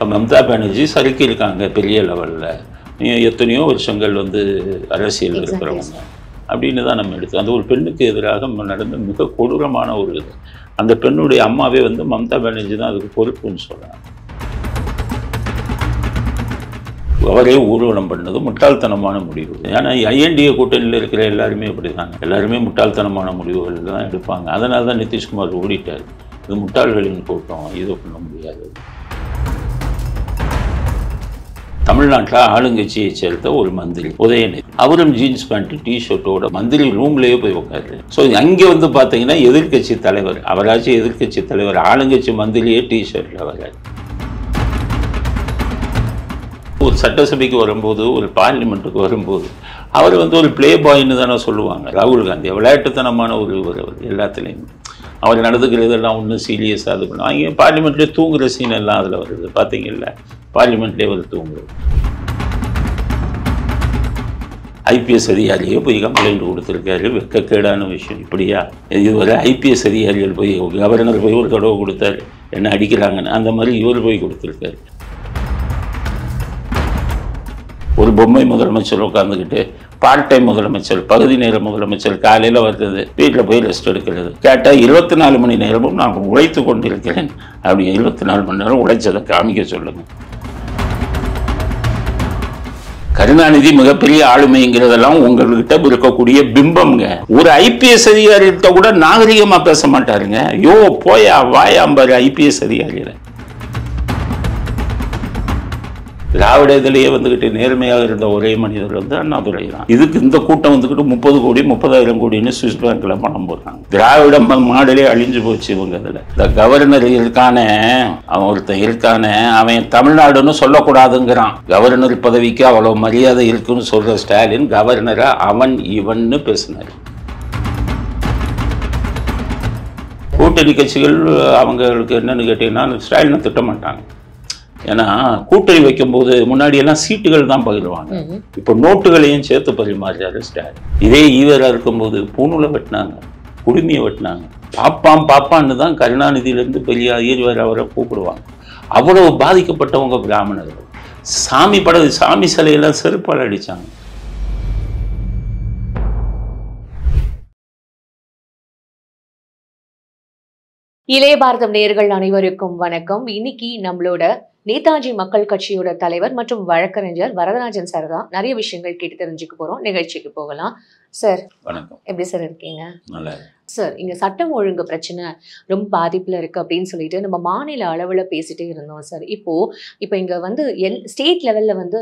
இப்போ மம்தா பானர்ஜி சறுக்கியிருக்காங்க பெரிய லெவலில் எத்தனையோ வருஷங்கள் வந்து அரசியல் இருக்கிறவங்க அப்படின்னு தான் நம்ம எடுத்து அந்த ஒரு பெண்ணுக்கு எதிராக நடந்த மிக கொடூரமான ஒரு இது அந்த பெண்ணுடைய அம்மாவே வந்து மம்தா பானர்ஜி தான் அதுக்கு பொறுப்புன்னு சொல்கிறாங்க அவரே ஊர்வலம் பண்ணது முட்டாள்தனமான முடிவு ஏன்னா ஐஎன்டிஏ கூட்டணியில் இருக்கிற எல்லாருமே அப்படி தான் எல்லாருமே முட்டாள்தனமான முடிவுகள் தான் எடுப்பாங்க அதனால தான் நிதிஷ்குமார் ஓடிட்டார் இது முட்டாள்களின் கூட்டம் இது பண்ண முடியாது தமிழ்நாட்டில் ஆளுங்கட்சியை சேர்ந்த ஒரு மந்திரி உதயநிதி அவரும் ஜீன்ஸ் பேண்ட் டி ஷர்ட்டோட மந்திரி ரூம்லேயே போய் உட்காரு ஸோ அங்கே வந்து பார்த்தீங்கன்னா எதிர்கட்சி தலைவர் அவராச்சும் எதிர்கட்சி தலைவர் ஆளுங்கட்சி மந்திரியே டி ஷர்ட்டில் வராது ஒரு சட்டசபைக்கு வரும்போது ஒரு பார்லிமெண்ட்டுக்கு வரும்போது அவர் வந்து ஒரு பிளே பாயின்னு தானே சொல்லுவாங்க ராகுல் காந்தி விளையாட்டுத்தனமான ஒரு இவர் எல்லாத்துலேயுமே அவர் நடந்துக்கிறதெல்லாம் ஒன்றும் சீரியஸாக இது பண்ணுவோம் அவங்க பார்லிமெண்ட்லேயே தூங்குகிற சீன் எல்லாம் அதில் வருது பார்த்தீங்கல்ல பார்லிமெண்ட்லேயே அவர் தூங்குறது ஐபிஎஸ் அதிகாரியே போய் கம்ப்ளைண்ட் கொடுத்துருக்காரு வெக்கக்கேடான விஷயம் இப்படியா இதுவரை ஐபிஎஸ் அதிகாரிகள் போய் கவர்னர் போய் ஒரு தடவை கொடுத்தாரு என்ன அடிக்கிறாங்கன்னு அந்த மாதிரி இவர் போய் கொடுத்துருக்காரு ஒரு பொம்மை முதலமைச்சர் உட்காந்துக்கிட்டு பார்ட் டைம் முதலமைச்சர் பகுதி நேர முதலமைச்சர் காலையில் வருது வீட்டில் போய் ரெஸ்ட் எடுக்கிறது கேட்டால் இருபத்தி நாலு மணி நேரமும் நான் உழைத்து கொண்டிருக்கிறேன் அப்படி இருபத்தி நாலு மணி நேரம் உழைச்சதை காமிக்க சொல்லுங்கள் கருணாநிதி மிகப்பெரிய ஆளுமைங்கிறதெல்லாம் உங்கள்கிட்ட இருக்கக்கூடிய பிம்பம்ங்க ஒரு ஐபிஎஸ் அதிகாரிகிட்ட கூட நாகரிகமாக பேச மாட்டாருங்க ஐயோ போயா வாயாம்பாரு ஐபிஎஸ் அதிகாரியில் திராவிட வந்துகிட்டு வந்துக்கிட்டு நேர்மையாக இருந்த ஒரே மனிதர் வந்து அண்ணாதுரை தான் இதுக்கு இந்த கூட்டம் வந்துக்கிட்டு முப்பது கோடி முப்பதாயிரம் கோடின்னு சுவிஸ் பேங்க்கில் பணம் போடுறாங்க திராவிட மாடலே அழிஞ்சு போச்சு இவங்க இதில் இந்த கவர்னர் இருக்கானே அவன் ஒருத்தன் இருக்கானே அவன் தமிழ்நாடுன்னு சொல்லக்கூடாதுங்கிறான் கவர்னர் பதவிக்கு அவ்வளோ மரியாதை இருக்குன்னு சொல்கிற ஸ்டாலின் கவர்னரை அவன் இவன்னு பேசினார் கூட்டணி கட்சிகள் அவங்களுக்கு என்னென்னு கேட்டீங்கன்னா ஸ்டாலினை திட்டமாட்டாங்க ஏன்னா கூட்டணி வைக்கும்போது எல்லாம் சீட்டுகள் தான் பகிர்வாங்க இப்போ நோட்டுகளையும் சேர்த்து பரிமாறியாரு ஸ்டாலின் இதே ஈவராக இருக்கும்போது பூணூலை வெட்டினாங்க குடுமையை வெட்டினாங்க பாப்பாம் பாப்பான்னு தான் கருணாநிதியிலேருந்து பெரிய ஈர்வர் அவரை கூப்பிடுவாங்க அவ்வளவு பாதிக்கப்பட்டவங்க பிராமணர்கள் சாமி பட சாமி சிலையெல்லாம் செருப்பால் அடித்தாங்க இளைய பாரதம் நேர்கள் அனைவருக்கும் வணக்கம் இன்னைக்கு நம்மளோட நேதாஜி மக்கள் கட்சியோட தலைவர் மற்றும் வழக்கறிஞர் வரதராஜன் சார் தான் நிறைய விஷயங்கள் கேட்டு தெரிஞ்சுக்க போகிறோம் நிகழ்ச்சிக்கு போகலாம் சார் வணக்கம் எப்படி சார் இருக்கீங்க சார் இங்கே சட்டம் ஒழுங்கு பிரச்சனை ரொம்ப பாதிப்பில் இருக்கு அப்படின்னு சொல்லிட்டு நம்ம மாநில அளவில் பேசிகிட்டே இருந்தோம் சார் இப்போது இப்போ இங்கே வந்து எல் ஸ்டேட் லெவலில் வந்து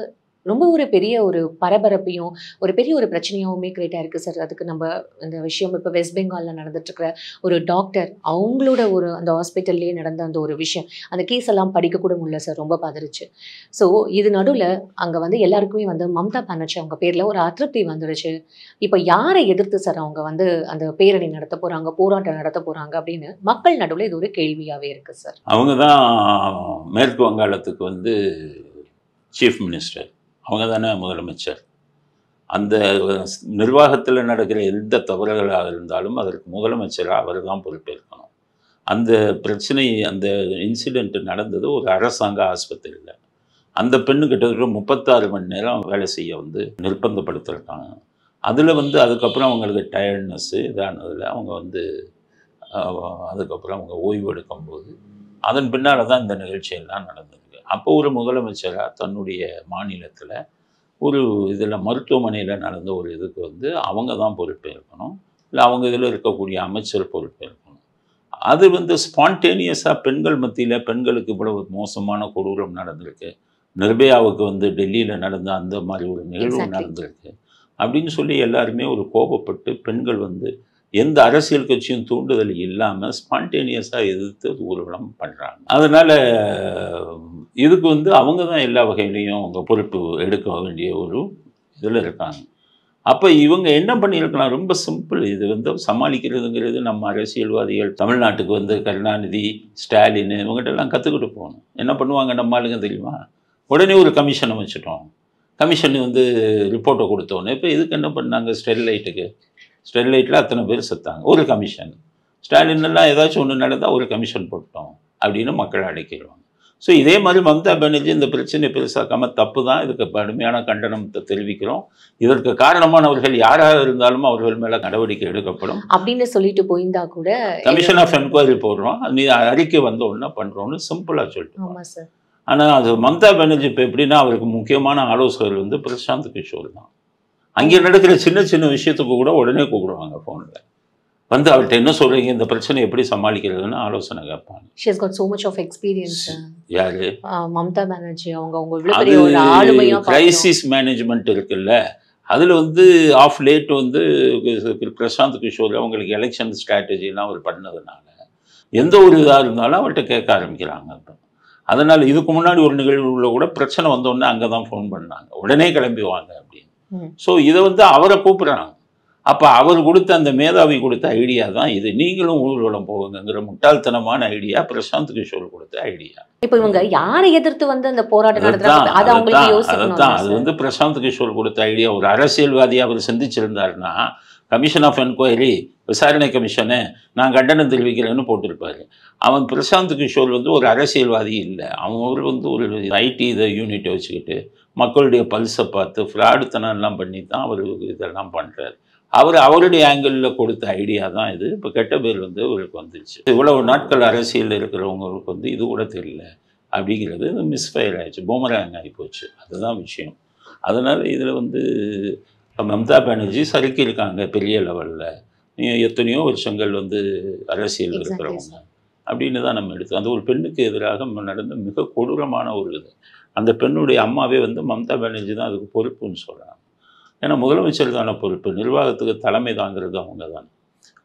ரொம்ப ஒரு பெரிய ஒரு பரபரப்பையும் ஒரு பெரிய ஒரு பிரச்சனையாகவுமே கிரியேட் ஆயிருக்கு சார் அதுக்கு நம்ம இந்த விஷயம் இப்போ வெஸ்ட் பெங்காலில் நடந்துட்டுருக்கிற ஒரு டாக்டர் அவங்களோட ஒரு அந்த ஹாஸ்பிட்டல்லையே நடந்த அந்த ஒரு விஷயம் அந்த கேஸ் எல்லாம் படிக்கக்கூட முடியல சார் ரொம்ப பாதிருச்சு ஸோ இது நடுவில் அங்கே வந்து எல்லாருக்குமே வந்து மம்தா பானர்ஜி அவங்க பேரில் ஒரு அதிருப்தி வந்துடுச்சு இப்போ யாரை எதிர்த்து சார் அவங்க வந்து அந்த பேரணி நடத்த போகிறாங்க போராட்டம் நடத்த போகிறாங்க அப்படின்னு மக்கள் நடுவில் இது ஒரு கேள்வியாகவே இருக்குது சார் அவங்க தான் மேற்கு வங்காளத்துக்கு வந்து சீஃப் மினிஸ்டர் அவங்க தானே முதலமைச்சர் அந்த நிர்வாகத்தில் நடக்கிற எந்த தவறுகளாக இருந்தாலும் அதற்கு முதலமைச்சராக அவர் தான் பொறுப்பேற்கணும் அந்த பிரச்சனை அந்த இன்சிடெண்ட் நடந்தது ஒரு அரசாங்க ஆஸ்பத்திரியில் அந்த பெண்ணு கிட்டத்தட்ட முப்பத்தாறு மணி நேரம் வேலை செய்ய வந்து நிர்பந்தப்படுத்திருக்காங்க அதில் வந்து அதுக்கப்புறம் அவங்களுக்கு டயர்ட்னஸ்ஸு இதானதில் அவங்க வந்து அதுக்கப்புறம் அவங்க ஓய்வு எடுக்கும்போது அதன் பின்னால் தான் இந்த நிகழ்ச்சியெல்லாம் நடந்தது அப்போ ஒரு முதலமைச்சராக தன்னுடைய மாநிலத்தில் ஒரு இதில் மருத்துவமனையில் நடந்த ஒரு இதுக்கு வந்து அவங்க தான் இருக்கணும் இல்லை அவங்க இதில் இருக்கக்கூடிய அமைச்சர் இருக்கணும் அது வந்து ஸ்பான்டேனியஸாக பெண்கள் மத்தியில் பெண்களுக்கு இவ்வளவு மோசமான கொடூரம் நடந்திருக்கு நிர்பயாவுக்கு வந்து டெல்லியில் நடந்த அந்த மாதிரி ஒரு நிகழ்வு நடந்திருக்கு அப்படின்னு சொல்லி எல்லாருமே ஒரு கோபப்பட்டு பெண்கள் வந்து எந்த அரசியல் கட்சியும் தூண்டுதல் இல்லாமல் ஸ்பான்டேனியஸாக எதிர்த்து ஊர்வலம் பண்ணுறாங்க அதனால் இதுக்கு வந்து அவங்க தான் எல்லா வகையிலையும் அவங்க பொறுப்பு எடுக்க வேண்டிய ஒரு இதில் இருக்காங்க அப்போ இவங்க என்ன பண்ணியிருக்கலாம் ரொம்ப சிம்பிள் இது வந்து சமாளிக்கிறதுங்கிறது நம்ம அரசியல்வாதிகள் தமிழ்நாட்டுக்கு வந்து கருணாநிதி ஸ்டாலின் எல்லாம் கற்றுக்கிட்டு போகணும் என்ன பண்ணுவாங்க நம்ம ஆளுங்க தெரியுமா உடனே ஒரு கமிஷனை வச்சுட்டோம் கமிஷன் வந்து ரிப்போர்ட்டை கொடுத்தோன்னே இப்போ இதுக்கு என்ன பண்ணாங்க ஸ்டெர்லைட்டுக்கு ஸ்டெர்லைட்டில் அத்தனை பேர் செத்தாங்க ஒரு கமிஷன் ஸ்டாலின்லாம் எல்லாம் ஏதாச்சும் ஒன்று நடந்தால் ஒரு கமிஷன் போட்டோம் அப்படின்னு மக்கள் அடைக்கிடுவாங்க ஸோ இதே மாதிரி மம்தா பானர்ஜி இந்த பிரச்சனை பெருசாக்காமல் தப்பு தான் இதுக்கு கடுமையான கண்டனத்தை தெரிவிக்கிறோம் இதற்கு காரணமானவர்கள் யாராக இருந்தாலும் அவர்கள் மேலே நடவடிக்கை எடுக்கப்படும் அப்படின்னு சொல்லிட்டு போயிருந்தா கூட கமிஷன் ஆஃப் என்கொயரி போடுறோம் நீ அறிக்கை வந்த உடனே பண்ணுறோம்னு சிம்பிளாக சொல்லிட்டு ஆனால் அது மம்தா பானர்ஜி இப்போ எப்படின்னா அவருக்கு முக்கியமான ஆலோசகர் வந்து பிரசாந்த் கிஷோர் தான் அங்கே நடக்கிற சின்ன சின்ன விஷயத்துக்கு கூட உடனே கூப்பிடுவாங்க ஃபோனில் வந்து அவள்கிட்ட என்ன சொல்கிறீங்க இந்த பிரச்சனை எப்படி சமாளிக்கிறதுன்னு ஆலோசனை கேட்பாங்க எக்ஸ்பீரியன்ஸ் யாரு மம்தா பானர்ஜி அவங்க அவங்க பெரிய ஒரு ஆளுமையா கிரைசிஸ் மேனேஜ்மெண்ட் இருக்குல்ல அதில் வந்து ஆஃப் லேட் வந்து பிரசாந்த் கிஷோர் அவங்களுக்கு எலெக்ஷன் ஸ்ட்ராட்டஜிலாம் அவர் பண்ணதுனால எந்த ஒரு இதாக இருந்தாலும் அவர்கிட்ட கேட்க ஆரம்பிக்கிறாங்க இப்போ அதனால் இதுக்கு முன்னாடி ஒரு நிகழ்வுல கூட பிரச்சனை வந்தோடனே அங்கே தான் ஃபோன் பண்ணாங்க உடனே கிளம்பி வாங்க அப்படின்னு ஸோ இதை வந்து அவரை கூப்பிட்றாங்க அப்போ அவர் கொடுத்த அந்த மேதாவி கொடுத்த ஐடியா தான் இது நீங்களும் ஊர்வலம் போகுங்கிற முட்டாள்தனமான ஐடியா பிரசாந்த் கிஷோர் கொடுத்த ஐடியா இப்போ இவங்க யாரை எதிர்த்து வந்து அந்த போராட்டம் அதுதான் அது வந்து பிரசாந்த் கிஷோர் கொடுத்த ஐடியா ஒரு அரசியல்வாதியாக அவர் சிந்திச்சிருந்தாருனா கமிஷன் ஆஃப் என்கொயரி விசாரணை கமிஷனு நான் கண்டனம் தெரிவிக்கிறேன்னு போட்டிருப்பாரு அவன் பிரசாந்த் கிஷோர் வந்து ஒரு அரசியல்வாதி இல்லை அவன் ஒரு வந்து ஒரு ஐடி இதை யூனிட்டை வச்சுக்கிட்டு மக்களுடைய பல்ஸை பார்த்து ஃப்ராடுத்தனம் எல்லாம் பண்ணி தான் அவர் இதெல்லாம் பண்ணுறாரு அவர் அவருடைய ஆங்கிளில் கொடுத்த ஐடியா தான் இது இப்போ கெட்ட பேர் வந்து இவருக்கு வந்துச்சு இவ்வளவு நாட்கள் அரசியலில் இருக்கிறவங்களுக்கு வந்து இது கூட தெரியல அப்படிங்கிறது மிஸ்ஃபயர் ஆகிடுச்சு பூமராங் ஆகி போச்சு அதுதான் விஷயம் அதனால் இதில் வந்து மம்தா பானர்ஜி சறுக்கியிருக்காங்க பெரிய லெவலில் எத்தனையோ வருஷங்கள் வந்து அரசியல் இருக்கிறவங்க அப்படின்னு தான் நம்ம எடுத்தோம் அந்த ஒரு பெண்ணுக்கு எதிராக நடந்த மிக கொடூரமான ஒரு இது அந்த பெண்ணுடைய அம்மாவே வந்து மம்தா பானர்ஜி தான் அதுக்கு பொறுப்புன்னு சொல்கிறாங்க ஏன்னா முதலமைச்சர் தானே பொறுப்பு நிர்வாகத்துக்கு தலைமை தாங்கிறது அவங்க தான்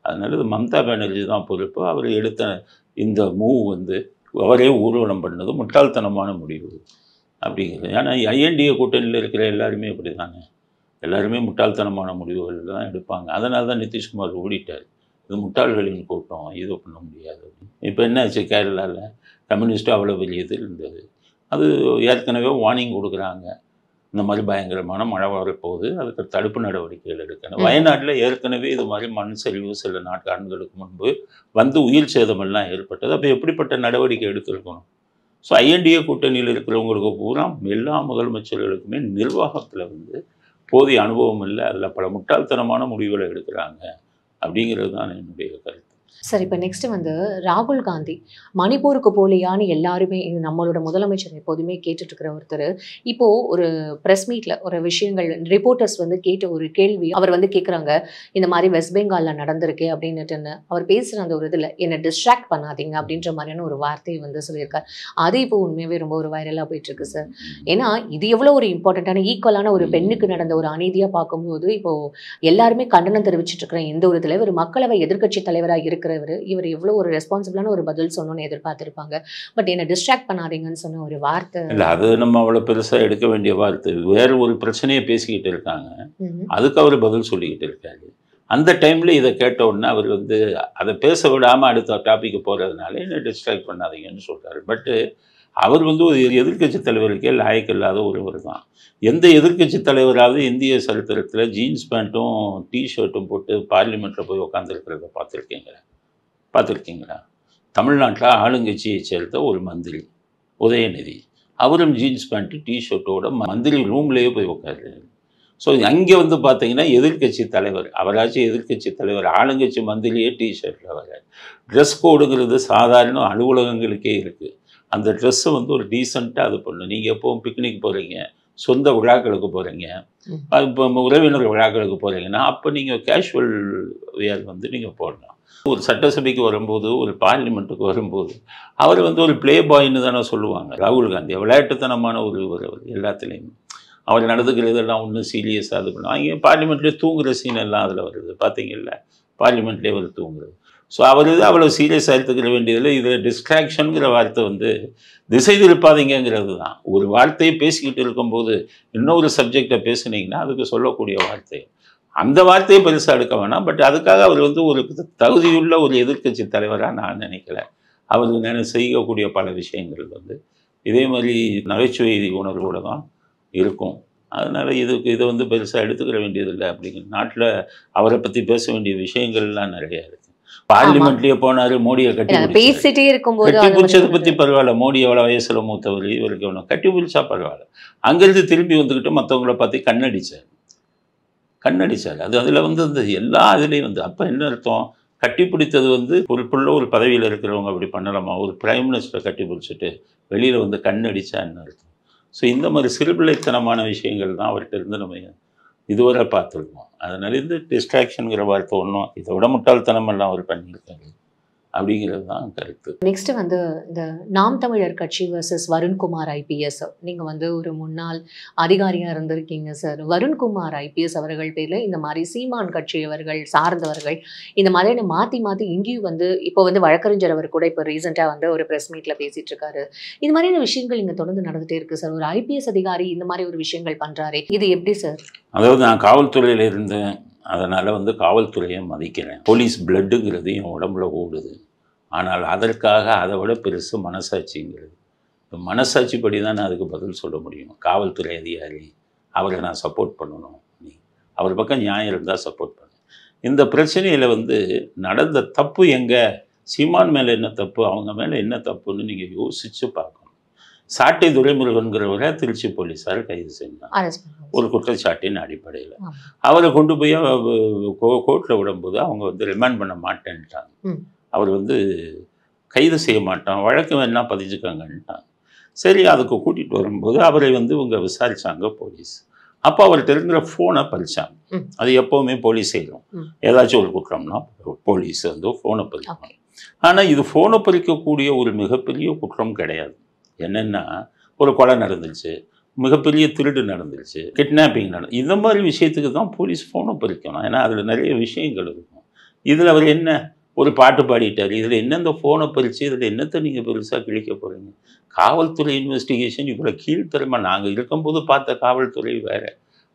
அதனால் இது மம்தா பானர்ஜி தான் பொறுப்பு அவர் எடுத்த இந்த மூவ் வந்து அவரே ஊர்வலம் பண்ணது முட்டாள்தனமான முடிவு அப்படிங்கிறது ஏன்னா ஐஎன்டிஏ கூட்டணியில் இருக்கிற எல்லாருமே அப்படி தானே எல்லாருமே முட்டாள்தனமான முடிவுகள் தான் எடுப்பாங்க அதனால தான் நிதிஷ்குமார் ஓடிட்டார் இது முட்டாள்களின் கூட்டம் இது பண்ண முடியாது இப்போ என்னாச்சு கேரளாவில் கம்யூனிஸ்ட்டு அவ்வளோ பெரிய இது இருந்தது அது ஏற்கனவே வார்னிங் கொடுக்குறாங்க இந்த மாதிரி பயங்கரமான மழை வரப்போகுது அதுக்கு தடுப்பு நடவடிக்கைகள் எடுக்கணும் வயநாட்டில் ஏற்கனவே இது மாதிரி மண் சரிவு சில நாட்காண்டுகளுக்கு முன்பு வந்து உயிர் சேதமெல்லாம் ஏற்பட்டது அப்போ எப்படிப்பட்ட நடவடிக்கை எடுத்திருக்கணும் ஸோ ஐஎன்டிஏ கூட்டணியில் இருக்கிறவங்களுக்கு பூரா எல்லா முதலமைச்சர்களுக்குமே நிர்வாகத்தில் வந்து போதிய அனுபவம் இல்லை அதில் பல முட்டாள்தனமான முடிவுகளை எடுக்கிறாங்க அப்படிங்கிறது தான் என்னுடைய கருத்து சார் இப்போ நெக்ஸ்ட் வந்து ராகுல் காந்தி மணிப்பூருக்கு போலியான்னு எல்லாருமே நம்மளோட முதலமைச்சர் எப்போதுமே கேட்டுட்டு இருக்கிற ஒருத்தர் இப்போ ஒரு ப்ரெஸ் மீட்ல ஒரு விஷயங்கள் ரிப்போர்ட்டர்ஸ் வந்து கேட்ட ஒரு கேள்வி அவர் வந்து கேட்குறாங்க இந்த மாதிரி வெஸ்ட் பெங்காலில் நடந்திருக்கு அப்படின்னுட்டுன்னு அவர் பேசுகிற அந்த ஒரு இதில் என்னை டிஸ்ட்ராக்ட் பண்ணாதீங்க அப்படின்ற மாதிரியான ஒரு வார்த்தையை வந்து சொல்லியிருக்காரு அது இப்போ உண்மையாகவே ரொம்ப ஒரு வைரலாக போயிட்டு இருக்கு சார் ஏன்னா இது எவ்வளோ ஒரு இம்பார்ட்டண்ட்டான ஈக்குவலான ஒரு பெண்ணுக்கு நடந்த ஒரு அநீதியாக பார்க்கும்போது இப்போ எல்லாருமே கண்டனம் தெரிவிச்சிட்டு இருக்கிற எந்த ஒரு தலைவர் மக்களவை எதிர்கட்சி தலைவராக இருக்க இருக்கிறவர் இவர் இவ்வளோ ஒரு ரெஸ்பான்சிபிளான ஒரு பதில் சொன்னோன்னு எதிர்பார்த்துருப்பாங்க பட் என்னை டிஸ்ட்ராக்ட் பண்ணாதீங்கன்னு சொன்ன ஒரு வார்த்தை இல்லை அது நம்ம அவ்வளோ பெருசாக எடுக்க வேண்டிய வார்த்தை வேறு ஒரு பிரச்சனையை பேசிக்கிட்டு இருக்காங்க அதுக்கு அவர் பதில் சொல்லிக்கிட்டு இருக்காரு அந்த டைமில் இதை கேட்ட உடனே அவர் வந்து அதை பேச விடாமல் அடுத்த டாப்பிக்கு போகிறதுனால என்ன டிஸ்ட்ராக்ட் பண்ணாதீங்கன்னு சொல்கிறாரு பட்டு அவர் வந்து ஒரு எதிர்கட்சி தலைவருக்கே லாயக் இல்லாத ஒருவர் தான் எந்த எதிர்கட்சி தலைவராவது இந்திய சரித்திரத்தில் ஜீன்ஸ் பேண்ட்டும் டிஷர்ட்டும் போட்டு பார்லிமெண்ட்டில் போய் உட்காந்துருக்கிறத பார்த்துருக்கீங்களா பார்த்துருக்கீங்களா தமிழ்நாட்டில் ஆளுங்கட்சியை சேர்த்த ஒரு மந்திரி உதயநிதி அவரும் ஜீன்ஸ் பேண்ட்டு டிஷர்ட்டோட மந்திரி ரூம்லேயே போய் உட்காரு ஸோ அங்கே வந்து பார்த்தீங்கன்னா எதிர்கட்சி தலைவர் அவராச்சும் எதிர்கட்சி தலைவர் ஆளுங்கட்சி மந்திரியே டிஷர்ட்டில் வர ட்ரெஸ் கோடுங்கிறது சாதாரண அலுவலகங்களுக்கே இருக்குது அந்த ட்ரெஸ்ஸை வந்து ஒரு டீசெண்டாக அது பண்ணணும் நீங்கள் எப்போவும் பிக்னிக் போகிறீங்க சொந்த விழாக்களுக்கு போகிறீங்க அது இப்போ உறவினர் விழாக்களுக்கு போகிறீங்கன்னா அப்போ நீங்கள் கேஷுவல் வியர் வந்து நீங்கள் போடணும் ஒரு சட்டசபைக்கு வரும்போது ஒரு பார்லிமெண்ட்டுக்கு வரும்போது அவர் வந்து ஒரு பிளே பாயின்னு தானே சொல்லுவாங்க ராகுல் காந்தி விளையாட்டுத்தனமான ஒரு ஒரு எல்லாத்துலேயுமே அவர் நடந்துக்கிறதெல்லாம் ஒன்றும் சீரியஸாக இது பண்ணுவாங்க பார்லிமெண்ட்லேயே தூங்குகிற சீன் எல்லாம் அதில் வருது பார்த்தீங்கல்ல பார்லிமெண்ட்லேயே அவர் தூங்குறது ஸோ அவர் இது அவ்வளோ சீரியஸாக எடுத்துக்கிற வேண்டியதில்லை இதில் டிஸ்ட்ராக்ஷனுங்கிற வார்த்தை வந்து திசை திருப்பாதீங்கிறது தான் ஒரு வார்த்தையை பேசிக்கிட்டு இருக்கும்போது இன்னொரு சப்ஜெக்டை பேசுனீங்கன்னா அதுக்கு சொல்லக்கூடிய வார்த்தை அந்த வார்த்தையை பெருசாக எடுக்க வேணாம் பட் அதுக்காக அவர் வந்து ஒரு தகுதியுள்ள ஒரு எதிர்கட்சி தலைவராக நான் நினைக்கல அவர் நான் செய்யக்கூடிய பல விஷயங்கள் வந்து இதே மாதிரி நகைச்சுவை உணர்வோடு தான் இருக்கும் அதனால் இதுக்கு இதை வந்து பெருசாக எடுத்துக்கிற வேண்டியதில்லை அப்படிங்கிற நாட்டில் அவரை பற்றி பேச வேண்டிய விஷயங்கள்லாம் நிறையா இருக்குது பார்லிமெண்ட்லயே போனாரு மோடியை கட்டி பேசிட்டே இருக்கும்போது கட்டி பிடிச்சது பத்தி பரவாயில்ல மோடி எவ்வளவு வயசுல மூத்தவர் இவருக்கு எவ்வளவு கட்டி பிடிச்சா பரவாயில்ல அங்கிருந்து திரும்பி வந்துகிட்டு மற்றவங்கள பார்த்து கண்ணடிச்சார் கண்ணடிச்சார் அது அதுல வந்து அந்த எல்லா இதுலயும் வந்து அப்ப என்ன அர்த்தம் பிடித்தது வந்து ஒரு ஒரு பதவியில் இருக்கிறவங்க அப்படி பண்ணலாமா ஒரு பிரைம் மினிஸ்டரை கட்டி பிடிச்சிட்டு வெளியில் வந்து கண்ணடிச்சா என்ன அர்த்தம் ஸோ இந்த மாதிரி சிறுபிள்ளைத்தனமான விஷயங்கள் தான் அவர்கிட்ட இருந்து நம்ம இதுவரை பார்த்துருக்கோம் அதனால இருந்து டிஸ்ட்ராக்ஷனுங்கிற வார்த்தை ஒன்றும் இதை விட முட்டாள்தனம் எல்லாம் அவர் பண்ணியிருக்காரு அப்படிங்கிறது தான் கருத்து நெக்ஸ்ட் வந்து இந்த நாம் தமிழர் கட்சி வர்சஸ் வருண்குமார் ஐபிஎஸ் நீங்க வந்து ஒரு முன்னாள் அதிகாரியாக இருந்திருக்கீங்க சார் வருண்குமார் ஐபிஎஸ் அவர்கள் பேர்ல இந்த மாதிரி சீமான் கட்சி அவர்கள் சார்ந்தவர்கள் இந்த மாதிரியான மாத்தி மாத்தி இங்கேயும் வந்து இப்போ வந்து வழக்கறிஞர் அவர் கூட இப்போ ரீசெண்டாக வந்து ஒரு ப்ரெஸ் மீட்ல பேசிட்டு இருக்காரு இந்த மாதிரியான விஷயங்கள் இங்க தொடர்ந்து நடந்துகிட்டே இருக்கு சார் ஒரு ஐபிஎஸ் அதிகாரி இந்த மாதிரி ஒரு விஷயங்கள் பண்றாரு இது எப்படி சார் அதாவது நான் காவல்துறையில இருந்தேன் அதனால் வந்து காவல்துறையை மதிக்கிறேன் போலீஸ் பிளட்டுங்கிறது என் உடம்புல ஓடுது ஆனால் அதற்காக அதை விட பெருசு மனசாட்சிங்கிறது இப்போ மனசாட்சி படி தான் நான் அதுக்கு பதில் சொல்ல முடியும் காவல்துறை அதிகாரி அவரை நான் சப்போர்ட் பண்ணணும் நீ அவர் பக்கம் நியாயம் இருந்தால் சப்போர்ட் பண்ணு இந்த பிரச்சனையில் வந்து நடந்த தப்பு எங்கே சீமான் மேலே என்ன தப்பு அவங்க மேலே என்ன தப்புன்னு நீங்கள் யோசித்து பார்க்கணும் சாட்டை துரைமுருகன்கிறவரை திருச்சி போலீஸார் கைது செய்தார் ஒரு குற்றச்சாட்டின் அடிப்படையில் அவரை கொண்டு போய் கோர்ட்டில் விடும்போது அவங்க வந்து ரிமாண்ட் பண்ண மாட்டேன்ட்டாங்க அவர் வந்து கைது செய்ய மாட்டான் வழக்கம் என்ன பதிஞ்சுக்கங்கன்ட்டாங்க சரி அதுக்கு கூட்டிகிட்டு வரும்போது அவரை வந்து இவங்க விசாரித்தாங்க போலீஸ் அப்போ அவர் இருக்கிற ஃபோனை பறித்தாங்க அது எப்போவுமே போலீஸ் செய்யணும் ஏதாச்சும் ஒரு குற்றம்னா போலீஸ் வந்து ஃபோனை பறிக்கணும் ஆனால் இது ஃபோனை பறிக்கக்கூடிய ஒரு மிகப்பெரிய குற்றம் கிடையாது என்னென்னா ஒரு கொலை நடந்துச்சு மிகப்பெரிய திருடு நடந்துருச்சு கிட்னாப்பிங் நடந்து இந்த மாதிரி விஷயத்துக்கு தான் போலீஸ் ஃபோனை பறிக்கணும் ஏன்னா அதில் நிறைய விஷயங்கள் இருக்கும் இதில் அவர் என்ன ஒரு பாட்டு பாடிட்டார் இதில் என்னெந்த ஃபோனை பறித்து இதில் என்னத்தை நீங்கள் பெருசாக கிழிக்க போகிறீங்க காவல்துறை இன்வெஸ்டிகேஷன் இவ்வளோ கீழ்த்தரமாக நாங்கள் இருக்கும்போது பார்த்த காவல்துறை வேறு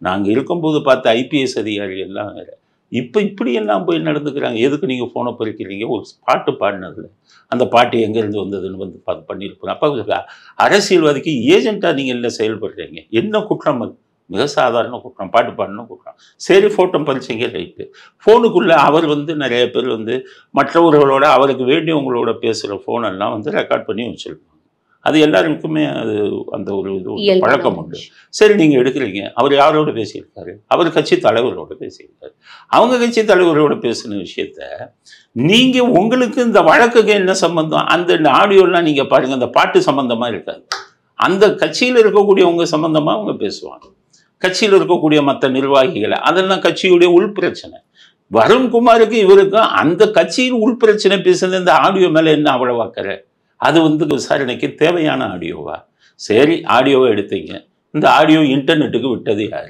நாங்கள் இருக்கும்போது பார்த்த ஐபிஎஸ் அதிகாரி எல்லாம் வேறு இப்போ இப்படியெல்லாம் போய் நடந்துக்கிறாங்க எதுக்கு நீங்கள் ஃபோனை பறிக்கிறீங்க ஒரு பாட்டு பாடினதில் அந்த பாட்டு எங்கேருந்து வந்ததுன்னு வந்து பார்த்து பண்ணியிருக்கோம் அப்போ அரசியல்வாதிக்கு ஏஜெண்ட்டாக நீங்கள் என்ன செயல்படுறீங்க என்ன குற்றம் அது மிக சாதாரண குற்றம் பாட்டு பாடணும் குற்றம் சரி ஃபோட்டோ பறிச்சிங்க ரைட்டு ஃபோனுக்குள்ளே அவர் வந்து நிறைய பேர் வந்து மற்றவர்களோட அவருக்கு வேண்டியவங்களோட பேசுகிற ஃபோனெல்லாம் வந்து ரெக்கார்ட் பண்ணி வச்சுருப்பாங்க அது எல்லாருக்குமே அது அந்த ஒரு இது பழக்கம் உண்டு சரி நீங்கள் எடுக்கிறீங்க அவர் யாரோட பேசியிருக்காரு அவர் கட்சி தலைவரோட பேசியிருக்காரு அவங்க கட்சி தலைவரோட பேசின விஷயத்த நீங்கள் உங்களுக்கு இந்த வழக்குக்கு என்ன சம்பந்தம் அந்த ஆடியோலாம் நீங்கள் பாருங்கள் அந்த பாட்டு சம்பந்தமா இருக்காது அந்த கட்சியில் இருக்கக்கூடியவங்க சம்பந்தமா அவங்க பேசுவாங்க கட்சியில் இருக்கக்கூடிய மற்ற நிர்வாகிகளை அதெல்லாம் கட்சியுடைய உள் பிரச்சனை வருண்குமாருக்கு இவருக்கும் அந்த கட்சியின் உள் பிரச்சனை பேசுனது இந்த ஆடியோ மேலே என்ன அவ்வளோ அது வந்து விசாரணைக்கு தேவையான ஆடியோவா சரி ஆடியோவை எடுத்தீங்க இந்த ஆடியோ இன்டர்நெட்டுக்கு விட்டது யார்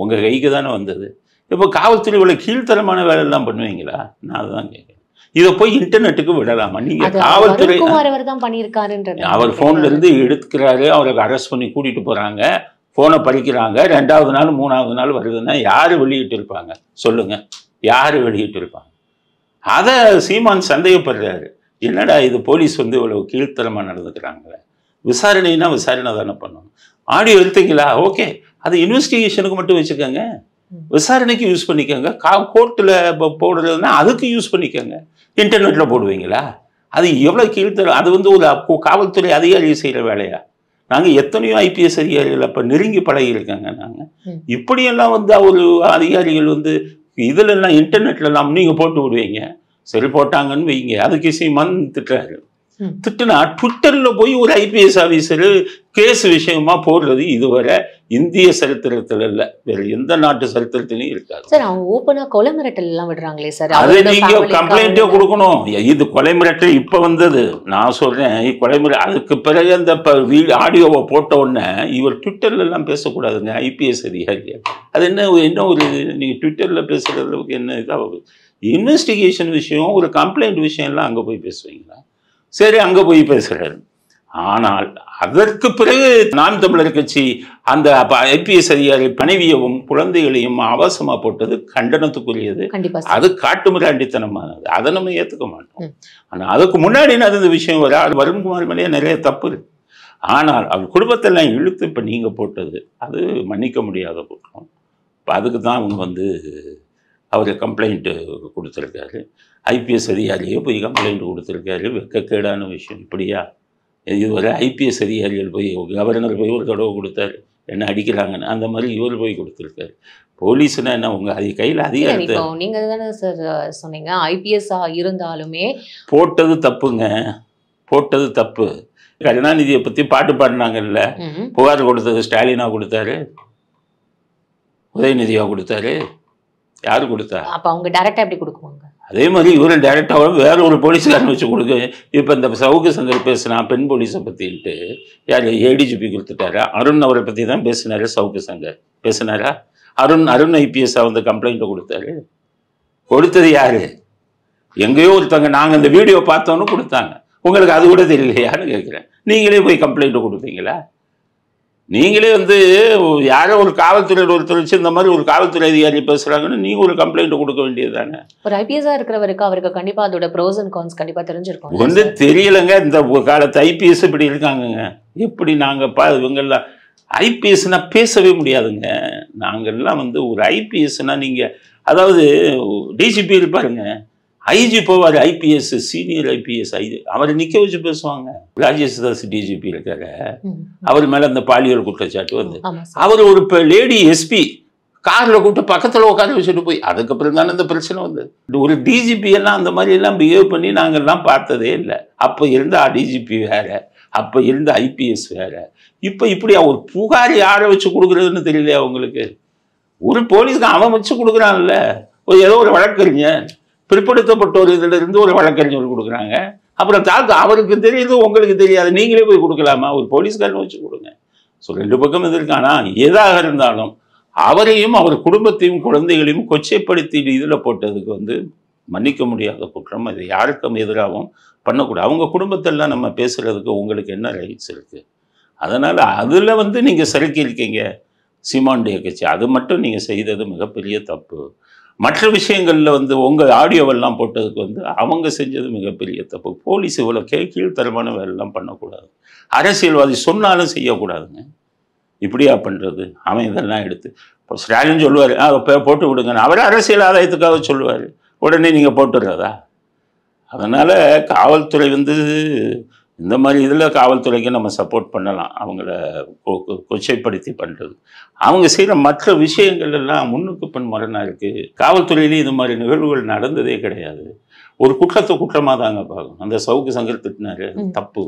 உங்கள் கைக்கு தானே வந்தது இப்போ காவல்துறை உள்ள கீழ்த்தரமான வேலையெல்லாம் பண்ணுவீங்களா நான் அதுதான் கேட்குறேன் இதை போய் இன்டர்நெட்டுக்கு விடலாமா நீங்க காவல்துறை அவர் போன்ல இருந்து எடுத்துக்கிறாரு அவருக்கு அரெஸ்ட் பண்ணி கூட்டிட்டு போறாங்க ஃபோனை பறிக்கிறாங்க ரெண்டாவது நாள் மூணாவது நாள் வருதுன்னா யார் வெளியிட்டு இருப்பாங்க சொல்லுங்க யார் வெளியிட்டு இருப்பாங்க அதை சீமான் சந்தேகப்படுறாரு என்னடா இது போலீஸ் வந்து இவ்வளோ கீழ்த்தரமாக நடந்துக்கிறாங்களே விசாரணைனா விசாரணை தானே பண்ணணும் ஆடியோ எடுத்தீங்களா ஓகே அது இன்வெஸ்டிகேஷனுக்கு மட்டும் வச்சுக்கோங்க விசாரணைக்கு யூஸ் பண்ணிக்கோங்க கா கோர்ட்டில் போடுறதுனா அதுக்கு யூஸ் பண்ணிக்கோங்க இன்டர்நெட்டில் போடுவீங்களா அது எவ்வளோ கீழ்த்தரம் அது வந்து ஒரு காவல்துறை அதிகாரி செய்கிற வேலையா நாங்கள் எத்தனையோ ஐபிஎஸ் அதிகாரிகள் அப்போ நெருங்கி பழகியிருக்காங்க நாங்கள் இப்படியெல்லாம் வந்து ஒரு அதிகாரிகள் வந்து இதுலலாம் இன்டர்நெட்லலாம் நீங்கள் போட்டு விடுவீங்க சரி போட்டாங்கன்னு வைங்க அதுக்கு சீமான் திட்டுறாரு திட்டுனா ட்விட்டர்ல போய் ஒரு ஐபிஎஸ் ஆபீசர் கேஸ் விஷயமா போடுறது இதுவரை இந்திய சரித்திரத்துல இல்ல வேற எந்த நாட்டு சரித்திரத்திலையும் இருக்காது சார் அவங்க ஓபனா கொலை மிரட்டல் எல்லாம் விடுறாங்களே சார் அது நீங்க கம்ப்ளைண்டே கொடுக்கணும் இது கொலை மிரட்டல் இப்ப வந்தது நான் சொல்றேன் கொலை மிரட்டல் அதுக்கு பிறகு அந்த வீடு ஆடியோவை போட்ட உடனே இவர் எல்லாம் பேசக்கூடாதுங்க ஐபிஎஸ் அதிகாரி அது என்ன என்ன ஒரு ட்விட்டர்ல பேசுற அளவுக்கு என்ன இதாக இன்வெஸ்டிகேஷன் விஷயம் ஒரு கம்ப்ளைண்ட் விஷயம்லாம் அங்கே போய் பேசுவீங்களா சரி அங்கே போய் பேசுகிறாரு ஆனால் அதற்கு பிறகு நாம் தமிழர் கட்சி அந்த ஐபிஎஸ் அதிகாரி மனைவியவும் குழந்தைகளையும் அவசமா போட்டது கண்டனத்துக்குரியது அது காட்டு மிராண்டித்தனமானது அதை நம்ம ஏற்றுக்க மாட்டோம் ஆனால் அதுக்கு முன்னாடி நடந்த விஷயம் வர அது வருண்குமார் மேலேயே நிறைய தப்பு இருக்கு ஆனால் அவர் குடும்பத்தெல்லாம் இழுத்து இப்போ நீங்கள் போட்டது அது மன்னிக்க முடியாத குற்றம் இப்போ அதுக்கு தான் அவங்க வந்து அவர் கம்ப்ளைண்ட்டு கொடுத்துருக்காரு ஐபிஎஸ் அதிகாரியே போய் கம்ப்ளைண்ட் கொடுத்துருக்காரு வெக்கக்கேடான விஷயம் இப்படியா இதுவரை ஐபிஎஸ் அதிகாரிகள் போய் கவர்னர் போய் ஒரு தடவை கொடுத்தாரு என்ன அடிக்கிறாங்கன்னு அந்த மாதிரி இவர் போய் கொடுத்துருக்காரு போலீஸ்னா என்ன உங்க அதிக கையில் அதிகாரத்தை நீங்க தானே சார் சொன்னீங்க ஐபிஎஸ் இருந்தாலுமே போட்டது தப்புங்க போட்டது தப்பு கருணாநிதியை பற்றி பாட்டு பாடினாங்கல்ல புகார் கொடுத்தது ஸ்டாலினா கொடுத்தாரு உதயநிதியாக கொடுத்தாரு யாரு கொடுத்தா அப்ப அவங்க டைரக்டா எப்படி கொடுக்குவாங்க அதே மாதிரி இவரும் டைரக்டாக வேற ஒரு போலீஸ்காரன் வச்சு கொடுக்க இப்போ இந்த சவுக்கு சங்கர் பேசினா பெண் போலீஸை பற்றின்ட்டு யார் ஏடிஜிபி கொடுத்துட்டாரு அருண் அவரை பற்றி தான் பேசினாரு சவுக்கு சங்கர் பேசினாரா அருண் அருண் ஐபிஎஸ் வந்து கம்ப்ளைண்ட்டை கொடுத்தாரு கொடுத்தது யாரு எங்கேயோ ஒருத்தவங்க நாங்கள் இந்த வீடியோ பார்த்தோன்னு கொடுத்தாங்க உங்களுக்கு அது கூட தெரியலையான்னு கேட்குறேன் நீங்களே போய் கம்ப்ளைண்ட்டு கொடுப்பீங்களா நீங்களே வந்து யாரோ ஒரு காவல்துறையில் ஒருத்தர் வச்சு இந்த மாதிரி ஒரு காவல்துறை அதிகாரி பேசுகிறாங்கன்னு நீங்கள் ஒரு கம்ப்ளைண்ட் கொடுக்க வேண்டியது தானே ஒரு ஐபிஎஸ்ஸாக இருக்கிறவருக்கு அவருக்கு கண்டிப்பாக அதோட ப்ரோஸ் அண்ட் கான்ஸ் கண்டிப்பாக தெரிஞ்சிருக்கும் வந்து தெரியலங்க இந்த காலத்து ஐபிஎஸ் இப்படி இருக்காங்கங்க எப்படி நாங்கள் பா இவங்கெல்லாம் ஐபிஎஸ்னால் பேசவே முடியாதுங்க நாங்கள்லாம் வந்து ஒரு ஐபிஎஸ்னா நீங்கள் அதாவது டிஜிபி இருப்பாருங்க ஐஜி போவார் ஐபிஎஸ் சீனியர் ஐபிஎஸ் ஐ அவரை நிற்க வச்சு பேசுவாங்க ராஜேஷ் டிஜிபி இருக்காரு அவர் மேலே அந்த பாலியல் குற்றச்சாட்டு வந்து அவர் ஒரு இப்போ லேடி எஸ்பி காரில் கூப்பிட்டு பக்கத்தில் உட்கார வச்சுட்டு போய் அதுக்கப்புறம் தானே இந்த பிரச்சனை வந்து ஒரு டிஜிபி எல்லாம் அந்த மாதிரி எல்லாம் பிஹேவ் பண்ணி நாங்கள்லாம் பார்த்ததே இல்லை அப்போ இருந்த டிஜிபி வேற அப்போ இருந்த ஐபிஎஸ் வேற இப்போ இப்படி அவர் புகார் யாரை வச்சு கொடுக்குறதுன்னு தெரியலையா அவங்களுக்கு ஒரு போலீஸ்க்கு அவன் வச்சு கொடுக்குறான்ல ஏதோ ஒரு வழக்கறிஞர் பிற்படுத்தப்பட்டோர் இருந்து ஒரு வழக்கறிஞர் கொடுக்குறாங்க அப்புறம் தாக்கம் அவருக்கு தெரியுது உங்களுக்கு தெரியாது நீங்களே போய் கொடுக்கலாமா ஒரு போலீஸ்காரன் வச்சு கொடுங்க ஸோ ரெண்டு பக்கம் இது ஆனால் எதாக இருந்தாலும் அவரையும் அவர் குடும்பத்தையும் குழந்தைகளையும் கொச்சைப்படுத்தி இதில் போட்டதுக்கு வந்து மன்னிக்க முடியாத குற்றம் அது யாருக்கும் எதிராகவும் பண்ணக்கூடாது அவங்க குடும்பத்தெல்லாம் நம்ம பேசுகிறதுக்கு உங்களுக்கு என்ன ரைட்ஸ் இருக்குது அதனால் அதில் வந்து நீங்கள் சறுக்கி இருக்கீங்க சீமாண்டிய கட்சி அது மட்டும் நீங்கள் செய்தது மிகப்பெரிய தப்பு மற்ற விஷயங்களில் வந்து உங்கள் ஆடியோவெல்லாம் போட்டதுக்கு வந்து அவங்க செஞ்சது மிகப்பெரிய தப்பு போலீஸ் இவ்வளோ கே கீழ்த்தரமான வேலைலாம் பண்ணக்கூடாது அரசியல்வாதி சொன்னாலும் செய்யக்கூடாதுங்க இப்படியா பண்ணுறது அவன் இதெல்லாம் எடுத்து இப்போ ஸ்டாலின் சொல்லுவார் அதை போட்டு விடுங்க அவர் அரசியல் ஆதாயத்துக்காக சொல்லுவார் உடனே நீங்கள் போட்டுடுறதா அதனால் காவல்துறை வந்து இந்த மாதிரி இதில் காவல்துறைக்கு நம்ம சப்போர்ட் பண்ணலாம் அவங்கள கொச்சைப்படுத்தி பண்ணுறது அவங்க செய்கிற மற்ற விஷயங்கள் எல்லாம் முன்னுக்கு பின் மரணாக இருக்குது காவல்துறையிலே இது மாதிரி நிகழ்வுகள் நடந்ததே கிடையாது ஒரு குற்றத்தை குற்றமாக தாங்க பார்க்கணும் அந்த சவுக்கு சங்கர் தப்பு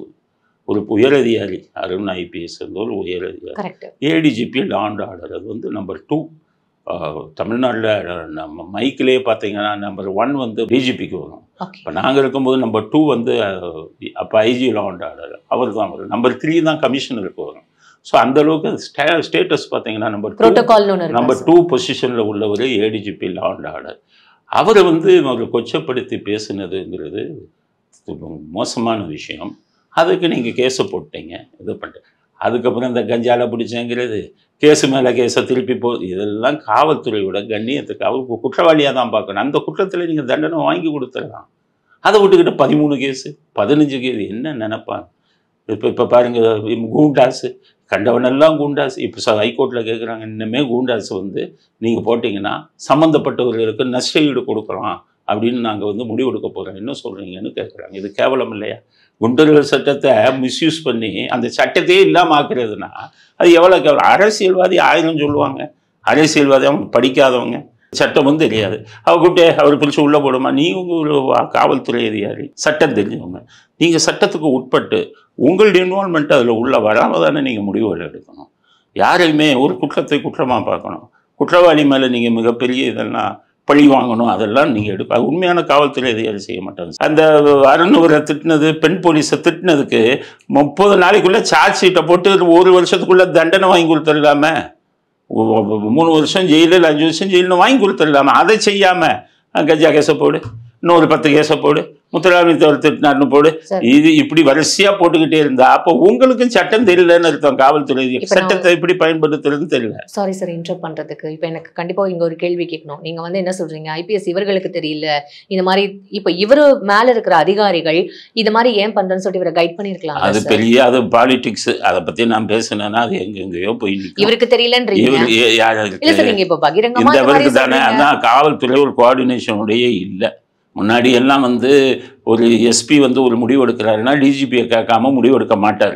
ஒரு உயரதிகாரி அருண் ஐபிஎஸ் ஒரு உயரதிகாரி ஏடிஜிபி லாண்ட் ஆர்டர் அது வந்து நம்பர் டூ தமிழ்நாட்டில் நம்ம மைக்கிலே பார்த்தீங்கன்னா நம்பர் ஒன் வந்து பிஜேபிக்கு வரும் இப்போ நாங்கள் இருக்கும்போது நம்பர் டூ வந்து அப்போ ஐஜி லோண்டாடர் அவர் தான் வரும் நம்பர் த்ரீ தான் கமிஷனருக்கு வரும் ஸோ அந்த அளவுக்கு ஸ்டேட்டஸ் பார்த்தீங்கன்னா நம்பர் நம்பர் டூ பொசிஷனில் உள்ளவர் ஏடிஜிபி லாண்ட் அவரை வந்து அவர் கொச்சப்படுத்தி பேசுனதுங்கிறது மோசமான விஷயம் அதுக்கு நீங்கள் கேஸை போட்டீங்க இது பண்ணிட்டு அதுக்கப்புறம் இந்த கஞ்சால பிடிச்சேங்கிறது கேஸு மேலே கேஸை திருப்பி போ இதெல்லாம் காவல்துறையோட கண்ணியத்துக்காக குற்றவாளியாக தான் பார்க்கணும் அந்த குற்றத்தில் நீங்கள் தண்டனை வாங்கி கொடுத்துடலாம் அதை விட்டுக்கிட்டு பதிமூணு கேஸு பதினஞ்சு கேஸ் என்ன நினைப்பாங்க இப்போ இப்போ பாருங்கள் கூண்டாஸு கண்டவனெல்லாம் கூண்டாஸ் இப்போ ஹைகோர்ட்டில் கேட்குறாங்க இன்னுமே கூண்டாஸ் வந்து நீங்கள் போட்டிங்கன்னா சம்மந்தப்பட்டவர்களுக்கு நஷ்டஈடு கொடுக்கலாம் அப்படின்னு நாங்கள் வந்து முடிவெடுக்க போகிறோம் என்ன சொல்கிறீங்கன்னு கேட்குறாங்க இது கேவலம் இல்லையா குண்டர்கள் சட்டத்தை மிஸ்யூஸ் பண்ணி அந்த சட்டத்தையே இல்லாமல் ஆக்குறதுனா அது எவ்வளோக்கு எவ்வளோ அரசியல்வாதி ஆயுதம் சொல்லுவாங்க அரசியல்வாதி அவங்க படிக்காதவங்க சட்டமும் தெரியாது அவர் கூப்பிட்டு அவர் பிடிச்சி உள்ளே போடுமா நீங்கள் காவல்துறை அதிகாரி சட்டம் தெரிஞ்சவங்க நீங்கள் சட்டத்துக்கு உட்பட்டு உங்களுடைய இன்வால்மெண்ட் அதில் உள்ள வராமல் தானே நீங்கள் முடிவுகள் எடுக்கணும் யாரையுமே ஒரு குற்றத்தை குற்றமாக பார்க்கணும் குற்றவாளி மேலே நீங்கள் மிகப்பெரிய இதெல்லாம் பழி வாங்கணும் அதெல்லாம் நீங்கள் எடுப்ப உண்மையான காவல்துறை அதிகாரி செய்ய மாட்டாங்க அந்த அரண்வரை திட்டினது பெண் போலீஸை திட்டினதுக்கு முப்பது நாளைக்குள்ளே சார்ஜ் ஷீட்டை போட்டு ஒரு வருஷத்துக்குள்ளே தண்டனை வாங்கி கொடுத்துடலாம மூணு வருஷம் ஜெயிலில் அஞ்சு வருஷம் ஜெயிலில் வாங்கி கொடுத்துடலாம அதை செய்யாமல் கஜா கேஸை போடு இன்னொரு பத்து கேஸை போடு முத்துராமலிங்க தேவர் திட்டினார்னு போடு இது இப்படி வரிசையா போட்டுக்கிட்டே இருந்தா அப்போ உங்களுக்கும் சட்டம் தெரியலன்னு அர்த்தம் காவல்துறை சட்டத்தை எப்படி பயன்படுத்துறதுன்னு தெரியல சாரி சார் இன்டர் பண்றதுக்கு இப்ப எனக்கு கண்டிப்பா இங்க ஒரு கேள்வி கேட்கணும் நீங்க வந்து என்ன சொல்றீங்க ஐபிஎஸ் இவர்களுக்கு தெரியல இந்த மாதிரி இப்போ இவரு மேல இருக்கிற அதிகாரிகள் இது மாதிரி ஏன் பண்றேன்னு சொல்லிட்டு இவரை கைட் பண்ணிருக்கலாம் அது பெரிய அது பாலிடிக்ஸ் அதை பத்தி நான் பேசினேன்னா அது எங்க எங்கேயோ போய் இவருக்கு தெரியலன்றீங்க இப்ப பகிரங்க இந்த காவல்துறை ஒரு கோஆர்டினேஷன் கோஆர்டினேஷனுடைய இல்லை முன்னாடி எல்லாம் வந்து ஒரு எஸ்பி வந்து ஒரு முடிவு எடுக்கிறாருன்னா டிஜிபியை கேட்காம முடிவு எடுக்க மாட்டார்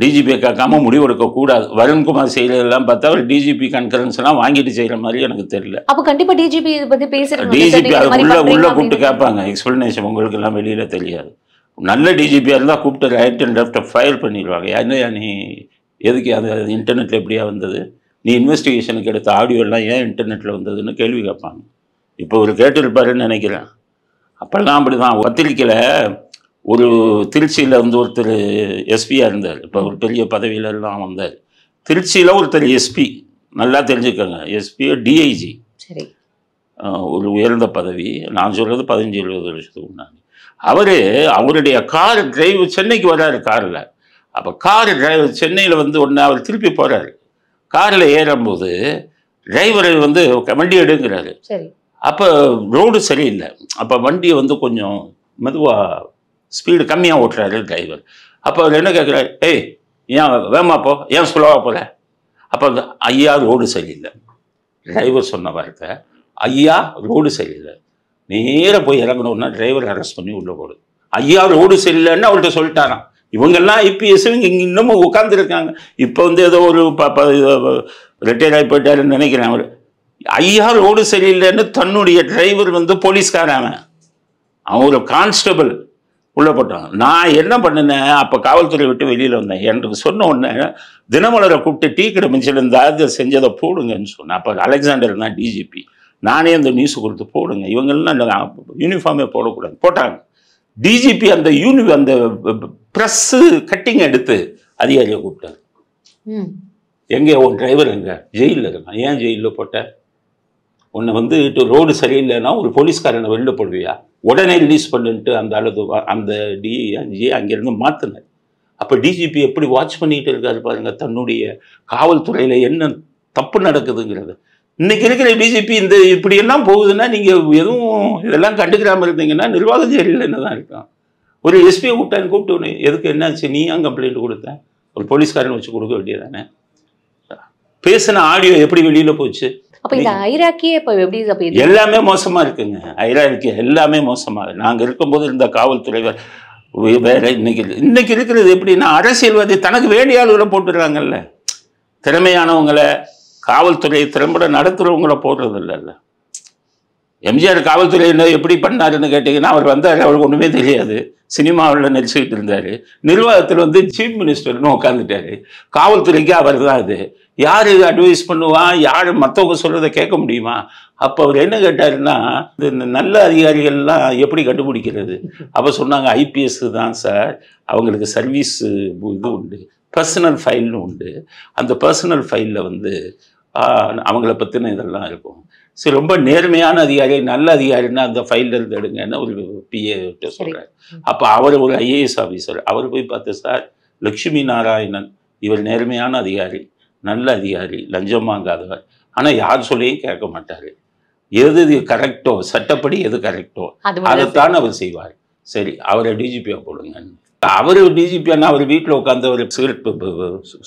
டிஜிபியை கேட்காம முடிவு எடுக்கக்கூடாது வருண்குமார் செய்யறதெல்லாம் பார்த்தா ஒரு டிஜிபி கன்கரன்ஸ்லாம் வாங்கிட்டு செய்கிற மாதிரி எனக்கு தெரியல அப்போ கண்டிப்பாக டிஜிபி பற்றி பேசுகிற டிஜிபி அது உள்ளே உள்ளே கூப்பிட்டு கேட்பாங்க எக்ஸ்ப்ளனேஷன் உங்களுக்கெல்லாம் வெளியில் தெரியாது நல்ல டிஜிபியாக இருந்தால் கூப்பிட்டு ரைட் அண்ட் லெஃப்ட்டை ஃபைல் பண்ணிடுவாங்க ஏன்னா நீ எதுக்கு அது இன்டர்நெட்டில் எப்படியா வந்தது நீ இன்வெஸ்டிகேஷனுக்கு எடுத்த ஆடியோ எல்லாம் ஏன் இன்டர்நெட்டில் வந்ததுன்னு கேள்வி கேட்பாங்க இப்போ ஒரு கேட்டிருப்பாருன்னு நினைக்கிறேன் அப்போல்லாம் அப்படி தான் பத்திரிக்கையில் ஒரு திருச்சியில் வந்து ஒருத்தர் எஸ்பியாக இருந்தார் இப்போ ஒரு பெரிய பதவியிலலாம் வந்தார் திருச்சியில் ஒருத்தர் எஸ்பி நல்லா தெரிஞ்சுக்கோங்க எஸ்பியோ டிஐஜி சரி ஒரு உயர்ந்த பதவி நான் சொல்கிறது பதினஞ்சு இருபது வருஷத்துக்கு முன்னாடி அவர் அவருடைய கார் டிரைவ் சென்னைக்கு வர்றாரு காரில் அப்போ கார் டிரைவர் சென்னையில் வந்து ஒன்று அவர் திருப்பி போகிறாரு காரில் ஏறும்போது டிரைவர் வந்து வண்டி எடுங்கிறாரு அப்போ ரோடு சரியில்லை அப்போ வண்டியை வந்து கொஞ்சம் மெதுவாக ஸ்பீடு கம்மியாக ஓட்டுறாரு டிரைவர் அப்போ அவர் என்ன கேட்குறாரு ஏய் ஏன் வேமாப்போ ஏன் ஸ்லோவாக போகல அப்போ அந்த ஐயா ரோடு சரியில்லை டிரைவர் சொன்ன வார்த்தை ஐயா ரோடு சரியில்லை நேராக போய் இறங்கணும்னா டிரைவர் அரெஸ்ட் பண்ணி உள்ளே போடுது ஐயா ரோடு சரியில்லைன்னு அவர்கிட்ட சொல்லிட்டாராம் இவங்கெல்லாம் ஐபிஎஸ் இங்கே இன்னமும் உட்காந்துருக்காங்க இப்போ வந்து ஏதோ ஒரு ப ரிட்டையர் ஆகி போயிட்டாருன்னு நினைக்கிறேன் அவர் ஐயா ரோடு சரியில்லைன்னு தன்னுடைய டிரைவர் வந்து போலீஸ்காரன் அவன் ஒரு கான்ஸ்டபிள் உள்ளே போட்டான் நான் என்ன பண்ணினேன் அப்போ காவல்துறை விட்டு வெளியில் வந்தேன் எனக்கு சொன்ன உடனே தினமலரை கூப்பிட்டு டீ கடை மிஞ்சிலிருந்தா அதை செஞ்சதை போடுங்கன்னு சொன்னேன் அப்போ அலெக்சாண்டர் தான் டிஜிபி நானே அந்த நியூஸ் கொடுத்து போடுங்க இவங்கெல்லாம் யூனிஃபார்மே போடக்கூடாது போட்டாங்க டிஜிபி அந்த யூனி அந்த ப்ரெஸ்ஸு கட்டிங் எடுத்து அதிகாரியை கூப்பிட்டாரு எங்கே உன் டிரைவர் எங்கே ஜெயிலில் இருக்கான் ஏன் ஜெயிலில் போட்டேன் உன்னை வந்து ரோடு சரியில்லைன்னா ஒரு போலீஸ்காரனை வெளில போடுவியா உடனே ரிலீஸ் பண்ணுன்ட்டு அந்த அளவு அந்த டிஐஜி அங்கேருந்து மாற்றினார் அப்போ டிஜிபி எப்படி வாட்ச் பண்ணிகிட்டு இருக்காரு பாருங்கள் தன்னுடைய காவல்துறையில் என்ன தப்பு நடக்குதுங்கிறது இன்றைக்கி இருக்கிற டிஜிபி இந்த இப்படியெல்லாம் போகுதுன்னா நீங்கள் எதுவும் இதெல்லாம் கண்டுக்கிறாமல் இருந்தீங்கன்னா நிர்வாக ஜெயலலில் என்ன தான் இருக்கும் ஒரு எஸ்பியை கூப்பிட்டாங்க கூப்பிட்டு உடனே எதுக்கு என்னாச்சு நீ ஏன் கம்ப்ளைண்ட் கொடுத்தேன் ஒரு போலீஸ்காரன் வச்சு கொடுக்க வேண்டியதானே பேசின ஆடியோ எப்படி வெளியில் போச்சு அப்ப இந்த ஐராக்கியே இப்ப எப்படி எல்லாமே மோசமா இருக்குங்க ஐராக்கிய எல்லாமே மோசமா நாங்க இருக்கும்போது இருந்த காவல்துறை வேற இன்னைக்கு இன்னைக்கு இருக்கிறது எப்படின்னா அரசியல்வாதி தனக்கு வேண்டிய ஆளுகளை போட்டுடுறாங்கல்ல திறமையானவங்களை காவல்துறையை திறம்பட நடத்துறவங்கள போடுறது இல்லை எம்ஜிஆர் காவல்துறை எப்படி பண்ணாருன்னு கேட்டிங்கன்னா அவர் வந்தார் அவருக்கு ஒன்றுமே தெரியாது சினிமாவில் நடிச்சுக்கிட்டு இருந்தார் நிர்வாகத்தில் வந்து சீஃப் மினிஸ்டர்னு உட்காந்துட்டாரு காவல்துறைக்கு அவர் தான் அது யார் அட்வைஸ் பண்ணுவான் யார் மற்றவங்க சொல்கிறத கேட்க முடியுமா அப்போ அவர் என்ன கேட்டாருன்னா இந்த நல்ல அதிகாரிகள்லாம் எப்படி கண்டுபிடிக்கிறது அப்போ சொன்னாங்க ஐபிஎஸ் தான் சார் அவங்களுக்கு சர்வீஸ் இது உண்டு பர்சனல் ஃபைல்னு உண்டு அந்த பர்சனல் ஃபைலில் வந்து அவங்கள பற்றின இதெல்லாம் இருக்கும் சரி ரொம்ப நேர்மையான அதிகாரி நல்ல அதிகாரின்னா அந்த ஃபைலில் இருந்து எடுங்கன்னு ஒரு பிஏ கிட்ட சொல்கிறார் அப்போ அவர் ஒரு ஐஏஎஸ் ஆஃபீஸர் அவர் போய் பார்த்து சார் லக்ஷ்மி நாராயணன் இவர் நேர்மையான அதிகாரி நல்ல அதிகாரி லஞ்சம் வாங்காதவர் ஆனால் யார் சொல்லியும் கேட்க மாட்டார் எது இது கரெக்டோ சட்டப்படி எது கரெக்டோ அதைத்தான் அவர் செய்வார் சரி அவரை டிஜிபியாக போடுங்கன்னு அவர் டிஜிபி அண்ணா அவர் வீட்டில் உட்காந்து அவர் சிகரெட்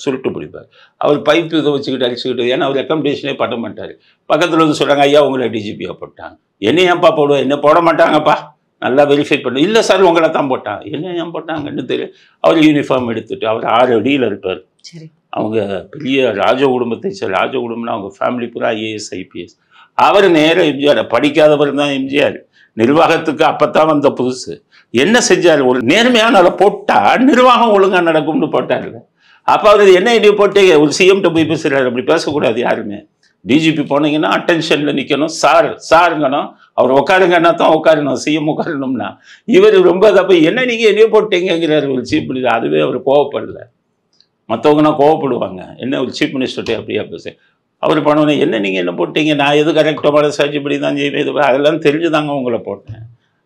சுருட்டு பிடிப்பார் அவர் பைப்பு இதை வச்சுக்கிட்டு அடிச்சுக்கிட்டு ஏன்னா அவர் ரெக்கமெண்டேஷனே பண்ண மாட்டார் பக்கத்தில் வந்து சொல்கிறாங்க ஐயா உங்களை டிஜிபியாக போட்டாங்க என்ன ஏன்ப்பா போடுவோம் என்ன போட மாட்டாங்கப்பா நல்லா வெரிஃபை பண்ணு இல்லை சார் உங்களை தான் போட்டாங்க என்ன ஏன் போட்டாங்கன்னு தெரியும் அவர் யூனிஃபார்ம் எடுத்துட்டு அவர் ஆறு அடியில் இருப்பார் அவங்க பெரிய ராஜ குடும்பத்தை சார் ராஜ குடும்பம்னா அவங்க ஃபேமிலி பூரா ஐஏஎஸ் ஐபிஎஸ் அவர் நேராக எம்ஜிஆர் படிக்காதவர் தான் எம்ஜிஆர் நிர்வாகத்துக்கு அப்போ தான் வந்த புதுசு என்ன செஞ்சாரு ஒரு நேர்மையான அதை போட்டால் நிர்வாகம் ஒழுங்காக நடக்கும்னு போட்டாரு அப்போ அவர் என்ன இடி போட்டு ஒரு சிஎம்கிட்ட போய் பேசுறாரு அப்படி பேசக்கூடாது யாருமே டிஜிபி போனீங்கன்னா அட்டென்ஷனில் நிற்கணும் சார் சாருங்கணும் அவர் என்ன தான் உட்காரணும் சிஎம் உட்காரணும்னா இவர் ரொம்ப தப்பு என்ன நீங்கள் என்னையோ போட்டீங்கிறாரு ஒரு சீஃப் மினிஸ்டர் அதுவே அவர் கோவப்படல மற்றவங்கன்னா கோவப்படுவாங்க என்ன ஒரு சீஃப் மினிஸ்டர்ட்டே அப்படியா பேச அவர் பண்ணணும் என்ன நீங்கள் என்ன போட்டீங்க நான் எது கரெக்டாக சர்ஜ் பண்ணி தான் செய்வேன் அதெல்லாம் தெரிஞ்சு தாங்க உங்களை போட்டேன்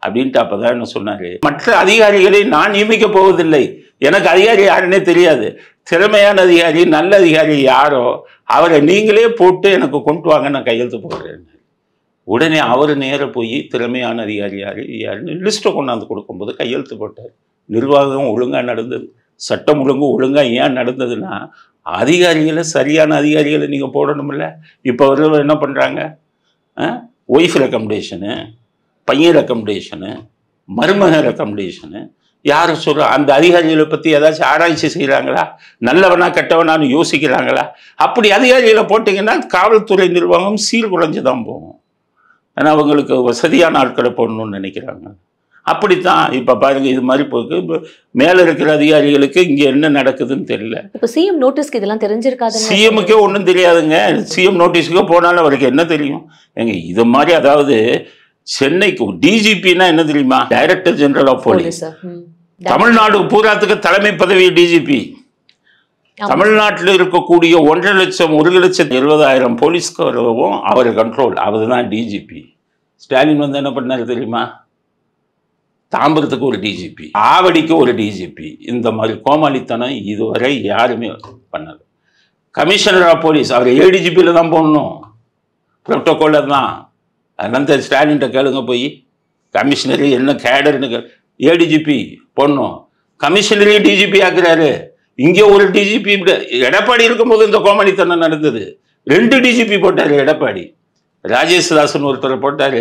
அப்படின்ட்டு அப்போதான் என்ன சொன்னார் மற்ற அதிகாரிகளை நான் நியமிக்க போவதில்லை எனக்கு அதிகாரி யாருன்னே தெரியாது திறமையான அதிகாரி நல்ல அதிகாரி யாரோ அவரை நீங்களே போட்டு எனக்கு கொண்டு வாங்க நான் கையெழுத்து போடுறேன் உடனே அவர் நேராக போய் திறமையான அதிகாரி யார் யாருன்னு லிஸ்ட்டை கொண்டாந்து கொடுக்கும்போது கையெழுத்து போட்டார் நிர்வாகம் ஒழுங்காக நடந்தது சட்டம் ஒழுங்கு ஒழுங்காக ஏன் நடந்ததுன்னா அதிகாரிகளை சரியான அதிகாரிகளை நீங்கள் போடணும்ல இப்போ வரவங்க என்ன பண்ணுறாங்க ஒய்ஃப் ரெக்கமெண்டேஷனு பையன் ரெக்கமெண்டேஷனு மருமக ரெக்கமெண்டேஷனு யார் சொல்கிறா அந்த அதிகாரிகளை பற்றி ஏதாச்சும் ஆராய்ச்சி செய்கிறாங்களா நல்லவனா கெட்டவனான்னு யோசிக்கிறாங்களா அப்படி அதிகாரிகளை போட்டிங்கன்னா காவல்துறை நிர்வாகம் சீர் சீர்குலைஞ்சு தான் போகும் ஏன்னா அவங்களுக்கு வசதியான ஆட்களை போடணும்னு நினைக்கிறாங்க அப்படித்தான் இப்போ பாருங்க இது மாதிரி போக்கு மேலே இருக்கிற அதிகாரிகளுக்கு இங்கே என்ன நடக்குதுன்னு தெரியல இப்போ சிஎம் நோட்டீஸ்க்கு இதெல்லாம் தெரிஞ்சிருக்காது சிஎம்முக்கே ஒன்றும் தெரியாதுங்க சிஎம் நோட்டீஸுக்கே போனாலும் அவருக்கு என்ன தெரியும் எங்க இது மாதிரி அதாவது சென்னைக்கு டிஜிபினா என்ன தெரியுமா டைரக்டர் ஜெனரல் ஆஃப் போலீஸ் தமிழ்நாடு பூராத்துக்கு தலைமை பதவி டிஜிபி தமிழ்நாட்டில் இருக்கக்கூடிய ஒன்றரை லட்சம் ஒரு லட்சத்து எழுபதாயிரம் போலீஸ்காரவும் அவர் கண்ட்ரோல் அவர் தான் டிஜிபி ஸ்டாலின் வந்து என்ன பண்ணார் தெரியுமா தாம்பரத்துக்கு ஒரு டிஜிபி ஆவடிக்கு ஒரு டிஜிபி இந்த மாதிரி கோமாளித்தனம் இதுவரை யாருமே பண்ணல கமிஷனர் ஆஃப் போலீஸ் அவர் ஏடிஜிபியில் தான் போடணும் ப்ரோட்டோகாலில் தான் அதனால ஸ்டாலின்கிட்ட கேளுங்க போய் கமிஷனரு என்ன கேடர்னு கே ஏடிஜிபி பொண்ணும் கமிஷனரையும் டிஜிபி ஆக்குறாரு இங்கே ஒரு டிஜிபி எடப்பாடி இருக்கும்போது இந்த கோமாளித்தனம் நடந்தது ரெண்டு டிஜிபி போட்டார் எடப்பாடி ராஜேஷ்தாசன் ஒருத்தர் போட்டார்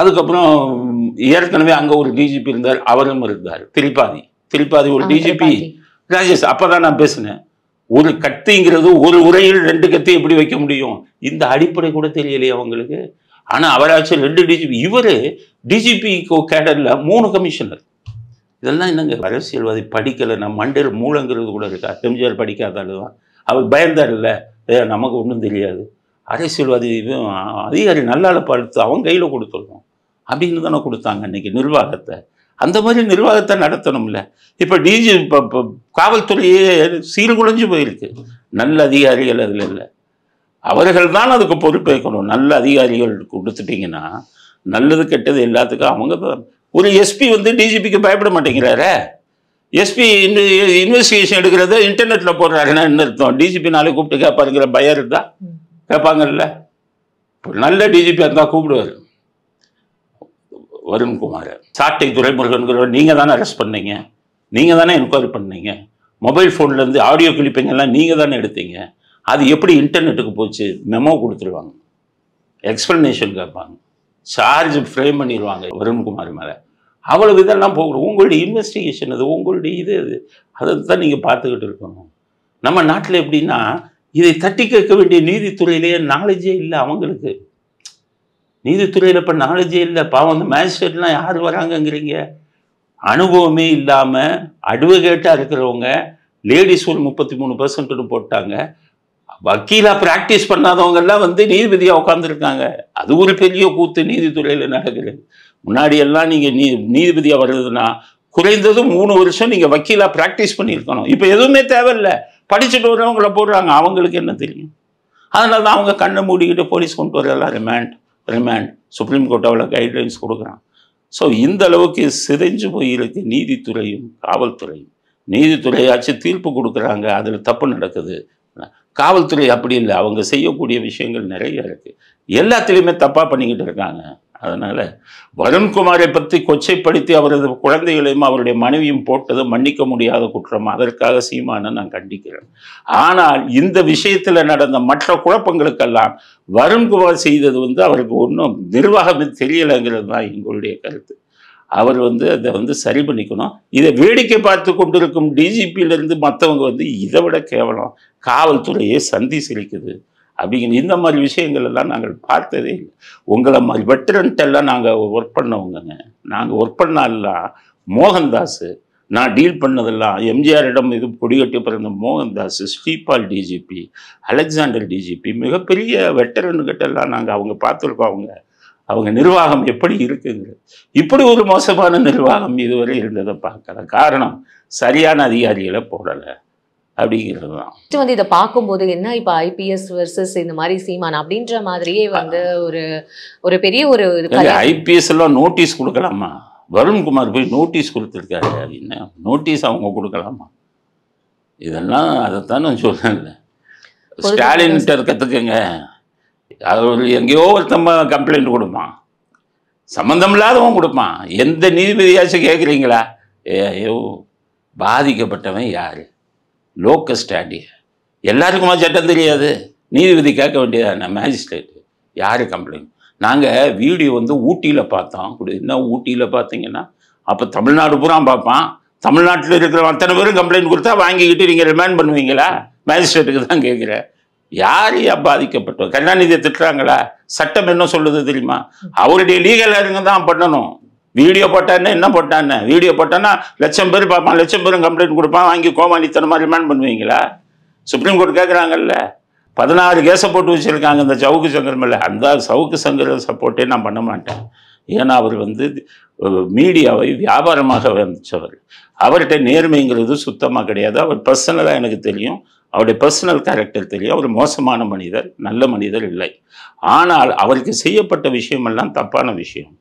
அதுக்கப்புறம் ஏற்கனவே அங்கே ஒரு டிஜிபி இருந்தார் அவரும் இருந்தார் திரிபாதி திரிபாதி ஒரு டிஜிபி ராஜேஷ் அப்போ தான் நான் பேசினேன் ஒரு கத்திங்கிறது ஒரு உரையில் ரெண்டு கத்தி எப்படி வைக்க முடியும் இந்த அடிப்படை கூட தெரியலையே அவங்களுக்கு ஆனால் அவராச்சும் ரெண்டு டிஜிபி இவர் டிஜிபி கேடரில் மூணு கமிஷனர் இதெல்லாம் என்னங்க அரசியல்வாதி படிக்கலைன்னா மண்டல் மூலங்கிறது கூட இருக்கா எம்ஜிஆர் படிக்காத தான் அவர் பயந்தார் இல்லை நமக்கு ஒன்றும் தெரியாது அரசியல்வாதி அதிகாரி நல்லால பார்த்து அவங்க கையில் கொடுத்துருக்கோம் அப்படின்னு தானே கொடுத்தாங்க இன்றைக்கி நிர்வாகத்தை அந்த மாதிரி நிர்வாகத்தை நடத்தணும்ல இப்போ டிஜி இப்போ காவல்துறையே சீர்குலைஞ்சு போயிருக்கு நல்ல அதிகாரிகள் அதில் இல்லை அவர்கள் தான் அதுக்கு பொறுப்பேற்கணும் நல்ல அதிகாரிகள் கொடுத்துட்டிங்கன்னா நல்லது கெட்டது எல்லாத்துக்கும் அவங்க ஒரு எஸ்பி வந்து டிஜிபிக்கு பயப்பட மாட்டேங்கிறாரே எஸ்பி இன்வெஸ்டிகேஷன் எடுக்கிறத இன்டர்நெட்டில் போடுறாருன்னா என்ன அர்த்தம் டிஜிபி நாளை கூப்பிட்டு கேட்பாருங்கிற பயம் இருந்தால் கேட்பாங்கல்ல ஒரு நல்ல டிஜிபி இருந்தால் கூப்பிடுவார் வருண்குமார் சாட்டை துரைமுருகன்கிறவர் நீங்கள் தானே அரெஸ்ட் பண்ணீங்க நீங்கள் தானே என்கொயரி பண்ணீங்க மொபைல் ஃபோன்லேருந்து ஆடியோ கிளிப்பிங்கெல்லாம் நீங்கள் தானே எடுத்தீங்க அது எப்படி இன்டர்நெட்டுக்கு போச்சு மெமோ கொடுத்துருவாங்க எக்ஸ்பிளனேஷன் கேட்பாங்க சார்ஜ் ஃப்ரேம் பண்ணிடுவாங்க வருண்குமார் மேலே அவ்வளவு இதெல்லாம் போகணும் உங்களுடைய இன்வெஸ்டிகேஷன் அது உங்களுடைய இது அது அதை தான் நீங்கள் பார்த்துக்கிட்டு இருக்கணும் நம்ம நாட்டில் எப்படின்னா இதை தட்டி கேட்க வேண்டிய நீதித்துறையிலேயே நாலேஜே இல்லை அவங்களுக்கு நீதித்துறையில் இப்போ நாலேஜே இல்லை பாவம் அந்த மேஜிஸ்ட்ரேட்லாம் யார் வராங்கங்கிறீங்க அனுபவமே இல்லாமல் அட்வொகேட்டாக இருக்கிறவங்க லேடிஸ் ஒரு முப்பத்தி மூணு பர்சன்ட்னு போட்டாங்க வக்கீலாக ப்ராக்டிஸ் பண்ணாதவங்கெல்லாம் வந்து நீதிபதியாக உட்காந்துருக்காங்க அது ஒரு பெரிய கூத்து நீதித்துறையில் நடக்குது முன்னாடி எல்லாம் நீங்கள் நீ நீதிபதியாக வர்றதுன்னா குறைந்தது மூணு வருஷம் நீங்கள் வக்கீலாக ப்ராக்டிஸ் பண்ணியிருக்கணும் இப்போ எதுவுமே தேவையில்லை படிச்சுட்டு வரவங்கள போடுறாங்க அவங்களுக்கு என்ன தெரியும் அதனால தான் அவங்க கண்ணை மூடிக்கிட்டு போலீஸ் கொண்டு வர எல்லாம் ரிமாண்ட் ரிமாண்ட் சுப்ரீம் கோர்ட் அவ்வளோ கைட்லைன்ஸ் கொடுக்குறான் ஸோ இந்த அளவுக்கு சிதைஞ்சு போயிருக்கு நீதித்துறையும் காவல்துறையும் நீதித்துறையாச்சும் தீர்ப்பு கொடுக்குறாங்க அதில் தப்பு நடக்குது காவல்துறை அப்படி இல்லை அவங்க செய்யக்கூடிய விஷயங்கள் நிறைய இருக்குது எல்லாத்துலேயுமே தப்பாக பண்ணிக்கிட்டு இருக்காங்க அதனால் வருண்குமாரை பற்றி கொச்சைப்படுத்தி அவரது குழந்தைகளையும் அவருடைய மனைவியும் போட்டது மன்னிக்க முடியாத குற்றம் அதற்காக சீமானை நான் கண்டிக்கிறேன் ஆனால் இந்த விஷயத்தில் நடந்த மற்ற குழப்பங்களுக்கெல்லாம் வருண்குமார் செய்தது வந்து அவருக்கு ஒன்றும் நிர்வாகம் தெரியலைங்கிறது தான் எங்களுடைய கருத்து அவர் வந்து அதை வந்து சரி பண்ணிக்கணும் இதை வேடிக்கை பார்த்து கொண்டிருக்கும் டிஜிபியிலேருந்து மற்றவங்க வந்து இதை விட கேவலம் காவல்துறையை சந்தி சிரிக்குது அப்படிங்கிற இந்த மாதிரி விஷயங்கள் எல்லாம் நாங்கள் பார்த்ததே இல்லை உங்களை மாதிரி வெட்டரன்ட்டெல்லாம் நாங்கள் ஒர்க் பண்ணவங்கங்க நாங்கள் ஒர்க் பண்ணாலாம் மோகன்தாஸ் நான் டீல் பண்ணதெல்லாம் எம்ஜிஆரிடம் இது கொடிகட்டி பிறந்த Mohandas Sripal DGP Alexander DGP மிகப்பெரிய வெட்டரனுக்கிட்டெல்லாம் நாங்கள் அவங்க பார்த்துருக்கோம் அவங்க அவங்க நிர்வாகம் எப்படி இருக்குங்கிறது இப்படி ஒரு மோசமான நிர்வாகம் இதுவரை இருந்ததை பார்க்கல காரணம் சரியான அதிகாரிகளை போடலை அப்படிங்கிறது தான் வந்து இதை பார்க்கும்போது என்ன இப்போ ஐபிஎஸ் வர்சஸ் இந்த மாதிரி சீமான் அப்படின்ற மாதிரியே வந்து ஒரு ஒரு பெரிய ஒரு ஐபிஎஸ் எல்லாம் நோட்டீஸ் கொடுக்கலாமா வருண்குமார் போய் நோட்டீஸ் கொடுத்துருக்காரு அப்படின்னு நோட்டீஸ் அவங்க கொடுக்கலாமா இதெல்லாம் அதைத்தான் நான் ஸ்டாலின் ஸ்டாலின்கிட்ட இருக்கிறதுக்குங்க அவர் எங்கேயோ ஒருத்தம்ப கம்ப்ளைண்ட் கொடுப்பான் சம்மந்தம் இல்லாதவன் கொடுப்பான் எந்த நீதிபதியாச்சும் கேட்குறீங்களா ஐயோ பாதிக்கப்பட்டவன் யார் லோக்கஸ்ட் ஆடி எல்லாருக்குமா சட்டம் தெரியாது நீதிபதி கேட்க வேண்டியதான மேஜிஸ்ட்ரேட் யார் கம்ப்ளைண்ட் நாங்கள் வீடியோ வந்து ஊட்டியில் பார்த்தோம் என்ன ஊட்டியில் பார்த்தீங்கன்னா அப்போ தமிழ்நாடு பூரா பார்ப்பான் தமிழ்நாட்டில் இருக்கிற அத்தனை பேரும் கம்ப்ளைண்ட் கொடுத்தா வாங்கிக்கிட்டு நீங்கள் ரிமாண்ட் பண்ணுவீங்களா மேஜிஸ்ட்ரேட்டுக்கு தான் கேட்குறேன் யார் பாதிக்கப்பட்டோம் கருணாநிதியை திட்டுறாங்களா சட்டம் என்ன சொல்லுது தெரியுமா அவருடைய லீகல் அருங்க தான் பண்ணணும் வீடியோ போட்டானே என்ன போட்டானே வீடியோ போட்டானா லட்சம் பேர் பார்ப்பான் லட்சம் பேரும் கம்ப்ளைண்ட் கொடுப்பான் வாங்கி கோமாளித்தனமாக ரிமாண்ட் பண்ணுவீங்களா சுப்ரீம் கோர்ட் கேட்குறாங்கல்ல பதினாறு கேஸை போட்டு வச்சுருக்காங்க இந்த சவுக்கு சங்கரம் இல்லை அந்த சவுக்கு சங்கர சப்போர்ட்டே நான் பண்ண மாட்டேன் ஏன்னா அவர் வந்து மீடியாவை வியாபாரமாக வந்தவர் அவர்கிட்ட நேர்மைங்கிறது சுத்தமாக கிடையாது அவர் பர்சனலாக எனக்கு தெரியும் அவருடைய பர்சனல் கேரக்டர் தெரியும் அவர் மோசமான மனிதர் நல்ல மனிதர் இல்லை ஆனால் அவருக்கு செய்யப்பட்ட விஷயமெல்லாம் தப்பான விஷயம்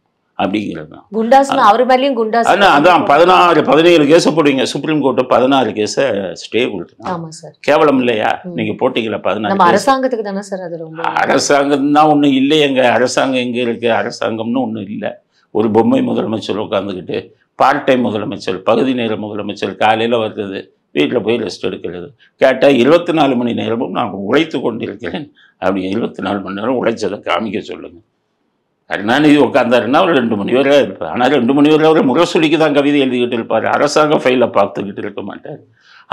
அப்படிங்கிறது தான் அதான் பதினாறு பதினேழு கேஸை போடுவீங்க சுப்ரீம் கோர்ட்டு பதினாறு கேஸை ஸ்டே கொடுத்துருக்காங்க கேவலம் இல்லையா நீங்கள் போட்டிங்களா பதினாறு அரசாங்கத்துக்கு தானே சார் அரசாங்கம் தான் ஒன்றும் இல்லை எங்க அரசாங்கம் எங்கே இருக்குது அரசாங்கம்னு ஒன்றும் இல்லை ஒரு பொம்மை முதலமைச்சர் உட்காந்துக்கிட்டு பார்ட் டைம் முதலமைச்சர் பகுதி நேர முதலமைச்சர் காலையில் வர்றது வீட்டில் போய் ரெஸ்ட் எடுக்கிறது கேட்டால் இருபத்தி நாலு மணி நேரமும் நான் உழைத்து கொண்டிருக்கிறேன் அப்படி இருபத்தி நாலு மணி நேரம் உழைச்சதை காமிக்க சொல்லுங்கள் கருணாநிதி உட்காந்தாருன்னா அவர் ரெண்டு மணி வரை இருப்பார் ஆனால் ரெண்டு மணி வரை அவர் முரசொலிக்கு தான் கவிதை எழுதிக்கிட்டு இருப்பார் அரசாங்கம் ஃபைலை பார்த்துக்கிட்டு இருக்க மாட்டார்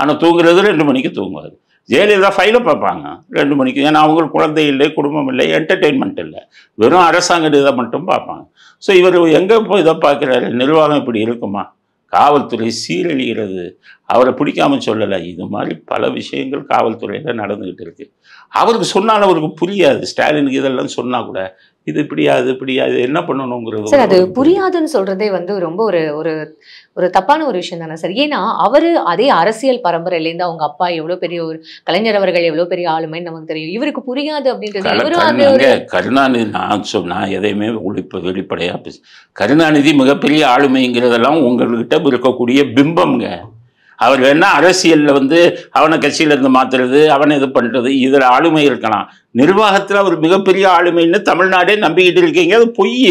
ஆனால் தூங்குறது ரெண்டு மணிக்கு தூங்குவார் ஜெயலலிதா ஃபைலை பார்ப்பாங்க ரெண்டு மணிக்கு ஏன்னா அவங்களுக்கு குழந்தை இல்லை குடும்பம் இல்லை என்டர்டெயின்மெண்ட் இல்லை வெறும் அரசாங்க இதை மட்டும் பார்ப்பாங்க ஸோ இவர் எங்கே போய் இதை பார்க்குறாரு நிர்வாகம் இப்படி இருக்குமா காவல்துறை சீரழிகிறது அவரை பிடிக்காம சொல்லலை இது மாதிரி பல விஷயங்கள் காவல்துறையில் நடந்துக்கிட்டு இருக்குது அவருக்கு சொன்னால் அவருக்கு புரியாது ஸ்டாலினுக்கு இதெல்லாம் சொன்னால் கூட இது இப்படியா அது இப்படியா இது என்ன பண்ணணுங்கிறது சார் அது புரியாதுன்னு சொல்றதே வந்து ரொம்ப ஒரு ஒரு ஒரு தப்பான ஒரு விஷயம் தானே சார் ஏன்னா அவரு அதே அரசியல் பரம்பரையிலேருந்து அவங்க அப்பா எவ்வளோ பெரிய ஒரு கலைஞர் அவர்கள் எவ்வளோ பெரிய ஆளுமைன்னு நமக்கு தெரியும் இவருக்கு புரியாது அப்படின்றது கருணாநிதி நான் நான் எதையுமே ஒழிப்பு வெளிப்படையாக கருணாநிதி மிகப்பெரிய ஆளுமைங்கிறதெல்லாம் உங்கள்கிட்ட இருக்கக்கூடிய பிம்பம்ங்க அவர் வேணா அரசியலில் வந்து அவனை கட்சியிலேருந்து மாற்றுறது அவனை இது பண்ணுறது இதில் ஆளுமை இருக்கலாம் நிர்வாகத்தில் அவர் மிகப்பெரிய ஆளுமைன்னு தமிழ்நாடே நம்பிக்கிட்டு இருக்கீங்க அது பொய்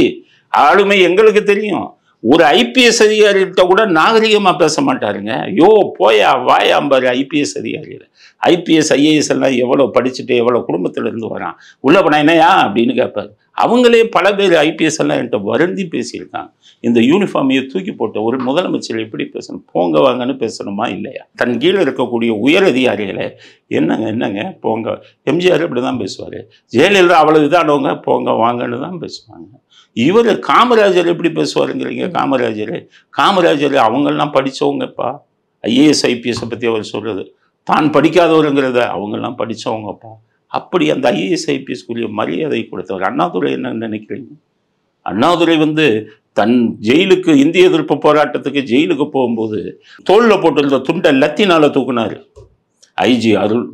ஆளுமை எங்களுக்கு தெரியும் ஒரு ஐபிஎஸ் அதிகாரிகிட்ட கூட நாகரிகமாக பேச மாட்டாருங்க ஐயோ போயா வாயாம்பாரு ஐபிஎஸ் அதிகாரிகள் ஐபிஎஸ் ஐஏஎஸ் எல்லாம் எவ்வளோ படிச்சுட்டு எவ்வளோ குடும்பத்தில் இருந்து வரான் உள்ளே போனால் என்னையா அப்படின்னு கேட்பாரு அவங்களே பல பேர் ஐபிஎஸ் எல்லாம் என்கிட்ட வருந்தி பேசியிருக்காங்க இந்த யூனிஃபார்மையை தூக்கி போட்டு ஒரு முதலமைச்சர் எப்படி பேசணும் போங்க வாங்கன்னு பேசணுமா இல்லையா தன் கீழே இருக்கக்கூடிய உயர் அதிகாரிகளை என்னங்க என்னங்க போங்க எம்ஜிஆர் இப்படி தான் பேசுவார் ஜெயலலிதா அவ்வளோ இதானவங்க போங்க வாங்கன்னு தான் பேசுவாங்க இவர் காமராஜர் எப்படி பேசுவாருங்கிறீங்க காமராஜர் காமராஜர் அவங்கெல்லாம் படித்தவங்கப்பா ஐஏஎஸ் ஐபிஎஸை பற்றி அவர் சொல்கிறது தான் படிக்காதவருங்கிறத அவங்கெல்லாம் படித்தவங்கப்பா அப்படி அந்த ஐஏஎஸ் ஐபிஎஸ்க்குரிய மரியாதை கொடுத்தவர் அண்ணாதுரை என்ன நினைக்கிறீங்க அண்ணாதுரை வந்து தன் ஜெயிலுக்கு இந்திய எதிர்ப்பு போராட்டத்துக்கு ஜெயிலுக்கு போகும்போது தோளில் போட்டிருந்த துண்டை லத்தினால் தூக்குனார் ஐஜி அருள்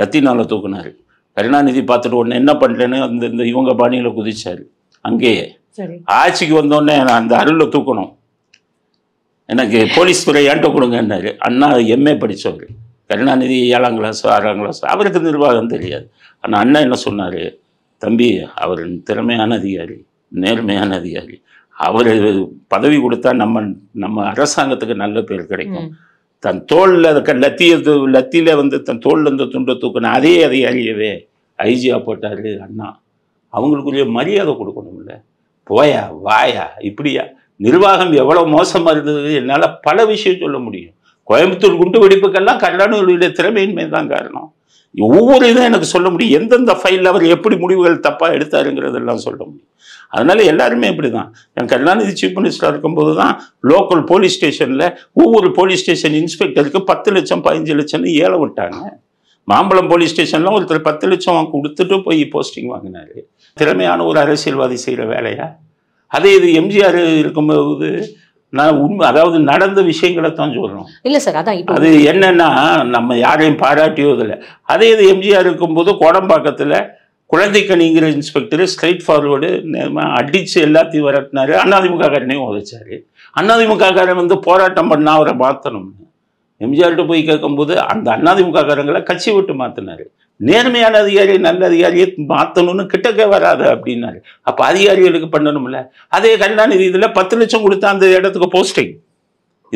லத்தினால் தூக்குனார் கருணாநிதி பார்த்துட்டு ஒன்று என்ன பண்ணுறேன்னு அந்த இந்த இவங்க பாணியில் குதிச்சார் அங்கேயே ஆட்சிக்கு வந்தோடனே நான் அந்த அருளில் தூக்கணும் எனக்கு போலீஸ் துறை ஏன்ட்ட கொடுங்கன்னாரு அண்ணா எம்ஏ படித்தவர் கருணாநிதி ஏழாம் கிளாஸ் ஆறாம் கிளாஸ் அவருக்கு நிர்வாகம் தெரியாது ஆனால் அண்ணா என்ன சொன்னார் தம்பி அவர் திறமையான அதிகாரி நேர்மையான அதிகாரி அவர் பதவி கொடுத்தா நம்ம நம்ம அரசாங்கத்துக்கு நல்ல பேர் கிடைக்கும் தன் தோளில் லத்திய லத்தியில் வந்து தன் தோளில் இருந்த துண்டை தூக்கணும் அதே அதிகாரியவே ஐஜியா போட்டார் அண்ணா அவங்களுக்குரிய மரியாதை கொடுக்கணும் போயா வாயா இப்படியா நிர்வாகம் எவ்வளோ மோசமாக இருந்தது என்னால் பல விஷயம் சொல்ல முடியும் கோயம்புத்தூர் குண்டு வெடிப்புக்கெல்லாம் கருணாநிதியுடைய திறமையின்மை தான் காரணம் ஒவ்வொரு இதுவும் எனக்கு சொல்ல முடியும் எந்தெந்த ஃபைலில் அவர் எப்படி முடிவுகள் தப்பாக எடுத்தாருங்கிறதெல்லாம் சொல்ல முடியும் அதனால எல்லாருமே இப்படி தான் என் கருணாநிதி சீஃப் மினிஸ்டராக இருக்கும்போது தான் லோக்கல் போலீஸ் ஸ்டேஷனில் ஒவ்வொரு போலீஸ் ஸ்டேஷன் இன்ஸ்பெக்டருக்கு பத்து லட்சம் பதினஞ்சு லட்சம்னு ஏழை விட்டாங்க மாம்பழம் போலீஸ் ஸ்டேஷன்லாம் ஒருத்தர் பத்து லட்சம் கொடுத்துட்டு போய் போஸ்டிங் வாங்கினாரு திறமையான ஒரு அரசியல்வாதி செய்கிற வேலையா அதே இது எம்ஜிஆர் இருக்கும்போது நான் உண்மை அதாவது நடந்த விஷயங்களை தான் சொல்லணும் இல்லை சார் அதான் அது என்னன்னா நம்ம யாரையும் பாராட்டியோ பாராட்டியதில்லை அதே இது எம்ஜிஆர் இருக்கும்போது கோடம்பாக்கத்தில் கணிங்கிற இன்ஸ்பெக்டர் ஸ்ட்ரைட் ஃபார்வர்டு அடித்து எல்லாத்தையும் விரட்டினார் அண்ணாதிமுகக்காரனையும் உதைச்சார் அண்ணாதிமுகக்காரன் வந்து போராட்டம் பண்ணால் அவரை மாற்றணும்னு எம்ஜிஆர்கிட்ட போய் கேட்கும்போது அந்த அண்ணாதிமுகக்காரங்களை கட்சி விட்டு மாற்றினார் நேர்மையான அதிகாரி நல்ல அதிகாரியை மாற்றணும்னு கிட்டக்கே வராது அப்படின்னாரு அப்போ அதிகாரிகளுக்கு பண்ணணும்ல அதே கருணாநிதி இதில் பத்து லட்சம் கொடுத்தா அந்த இடத்துக்கு போஸ்டிங்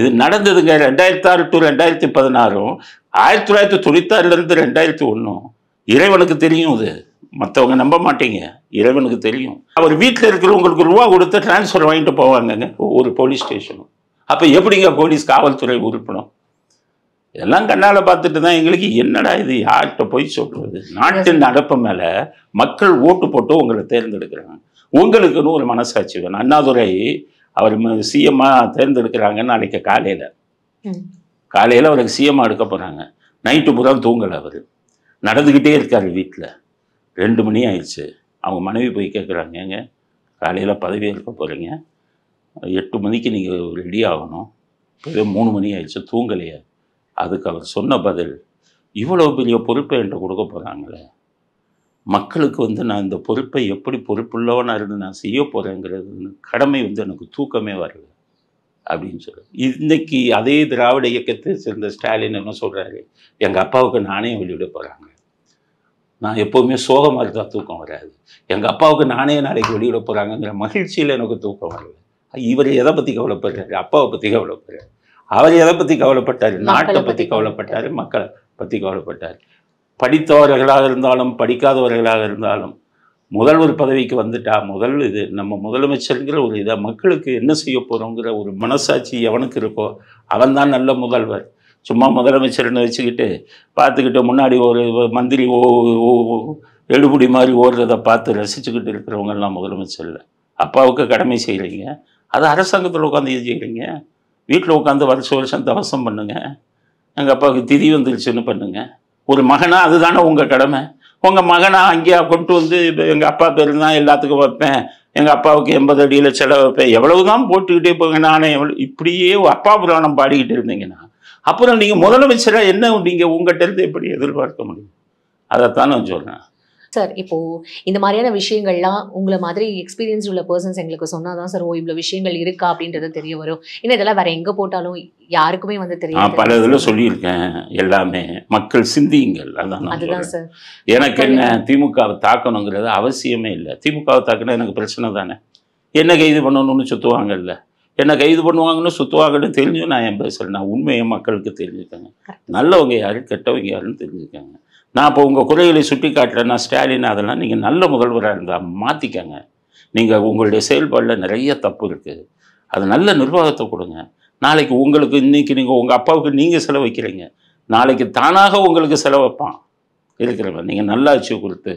இது நடந்ததுங்க ரெண்டாயிரத்தி ஆறு டு ரெண்டாயிரத்தி பதினாறும் ஆயிரத்தி தொள்ளாயிரத்தி தொண்ணூத்தாறுலேருந்து ரெண்டாயிரத்தி ஒன்றும் இறைவனுக்கு தெரியும் இது மற்றவங்க நம்ப மாட்டீங்க இறைவனுக்கு தெரியும் அவர் வீட்டில் இருக்கிறவங்களுக்கு ரூபா கொடுத்து டிரான்ஸ்ஃபர் வாங்கிட்டு போவாங்கங்க ஒரு போலீஸ் ஸ்டேஷனும் அப்போ எப்படிங்க போலீஸ் காவல்துறை உறுப்பினோம் இதெல்லாம் கண்ணால் பார்த்துட்டு தான் எங்களுக்கு என்னடா இது யார்கிட்ட போய் சொல்றது நாட்டின் நடப்பு மேலே மக்கள் ஓட்டு போட்டு உங்களை தேர்ந்தெடுக்கிறாங்க உங்களுக்குன்னு ஒரு மனசாட்சி வேணும் அண்ணாதுரை அவர் சிஎம்மா தேர்ந்தெடுக்கிறாங்கன்னு நாளைக்கு காலையில் காலையில் அவருக்கு சிஎம்மா எடுக்க போகிறாங்க நைட்டு பூரா தூங்கலை அவர் நடந்துக்கிட்டே இருக்கார் வீட்டில் ரெண்டு மணி ஆயிடுச்சு அவங்க மனைவி போய் கேட்குறாங்க ஏங்க காலையில் பதவி இருக்க போகிறீங்க எட்டு மணிக்கு நீங்கள் ரெடி ஆகணும் இப்போவே மூணு மணி ஆயிடுச்சு தூங்கலையா அதுக்கு அவர் சொன்ன பதில் இவ்வளோ பெரிய பொறுப்பை என்று கொடுக்க போகிறாங்களே மக்களுக்கு வந்து நான் இந்த பொறுப்பை எப்படி பொறுப்புள்ளவனாக இருந்து நான் செய்ய போகிறேங்கிறது கடமை வந்து எனக்கு தூக்கமே வரல அப்படின்னு சொல்லு இன்னைக்கு அதே திராவிட இயக்கத்தை சேர்ந்த ஸ்டாலின் என்ன சொல்கிறாரு எங்கள் அப்பாவுக்கு நானே வெளியிட போகிறாங்க நான் எப்போவுமே சோகமாக இருந்தால் தூக்கம் வராது எங்கள் அப்பாவுக்கு நானே நாளைக்கு வெளியிட போகிறாங்கங்கிற மகிழ்ச்சியில் எனக்கு தூக்கம் வரல இவர் எதை பற்றி கவலைப்படுறாரு அப்பாவை பற்றி கவலைப்படுறாரு அவர் எதை பற்றி கவலைப்பட்டார் நாட்டை பற்றி கவலைப்பட்டார் மக்களை பற்றி கவலைப்பட்டார் படித்தவர்களாக இருந்தாலும் படிக்காதவர்களாக இருந்தாலும் முதல் ஒரு பதவிக்கு வந்துட்டா முதல் இது நம்ம முதலமைச்சருங்கிற ஒரு இதை மக்களுக்கு என்ன செய்ய போகிறோங்கிற ஒரு மனசாட்சி எவனுக்கு இருக்கோ அவன் நல்ல முதல்வர் சும்மா முதலமைச்சர்னு வச்சுக்கிட்டு பார்த்துக்கிட்டு முன்னாடி ஒரு மந்திரி ஓ எழுபடி மாதிரி ஓடுறதை பார்த்து ரசிச்சுக்கிட்டு இருக்கிறவங்கெல்லாம் முதலமைச்சர் இல்லை அப்பாவுக்கு கடமை செய்கிறீங்க அது அரசாங்கத்தில் உட்காந்து செய்கிறீங்க வீட்டில் உட்காந்து வருஷம் வருஷம் தவசம் பண்ணுங்கள் எங்கள் அப்பாவுக்கு திதி வந்துருச்சுன்னு பண்ணுங்கள் ஒரு மகனாக அதுதானே உங்கள் கடமை உங்கள் மகனாக அங்கேயா கொண்டு வந்து இப்போ எங்கள் அப்பா பேர் தான் எல்லாத்துக்கும் வைப்பேன் எங்கள் அப்பாவுக்கு எண்பது அடியில் செலவு வைப்பேன் எவ்வளவு தான் போட்டுக்கிட்டே போங்க நானே எவ்வளோ இப்படியே அப்பா புராணம் பாடிக்கிட்டு இருந்தீங்கன்னா அப்புறம் நீங்கள் முதலமைச்சராக என்ன நீங்கள் உங்கள்கிட்ட இருந்து எப்படி எதிர்பார்க்க முடியும் அதைத்தான் நான் சொல்கிறேன் சார் இப்போது இந்த மாதிரியான விஷயங்கள்லாம் உங்களை மாதிரி எக்ஸ்பீரியன்ஸ் உள்ள பர்சன்ஸ் எங்களுக்கு சொன்னால் தான் சார் ஓ இவ்வளோ விஷயங்கள் இருக்கா அப்படின்றது தெரிய வரும் ஏன்னா இதெல்லாம் வேறு எங்கே போட்டாலும் யாருக்குமே வந்து தெரியும் பல இதில் சொல்லியிருக்கேன் எல்லாமே மக்கள் சிந்தியுங்கள் அதான் அதுதான் சார் எனக்கு என்ன திமுகவை தாக்கணுங்கிறது அவசியமே இல்லை திமுகவை தாக்கினா எனக்கு பிரச்சனை தானே என்ன கைது பண்ணணும்னு சுற்றுவாங்கல்ல என்ன கைது பண்ணுவாங்கன்னு சுற்றுவாங்கன்னு தெரிஞ்சு நான் என் பேசுகிறேன் நான் உண்மையை மக்களுக்கு தெரிஞ்சுக்கேங்க நல்லவங்க யாரு கெட்டவங்க யாருன்னு தெரிஞ்சுக்கேங்க நான் இப்போ உங்கள் குறைகளை சுட்டி காட்டலைன்னா ஸ்டாலின் அதெல்லாம் நீங்கள் நல்ல முதல்வராக இருந்தால் மாற்றிக்கங்க நீங்கள் உங்களுடைய செயல்பாடில் நிறைய தப்பு இருக்குது அது நல்ல நிர்வாகத்தை கொடுங்க நாளைக்கு உங்களுக்கு இன்றைக்கி நீங்கள் உங்கள் அப்பாவுக்கு நீங்கள் செலவைக்கிறீங்க நாளைக்கு தானாக உங்களுக்கு செலவைப்பான் இருக்கிறவன் நீங்கள் நல்லாட்சி கொடுத்து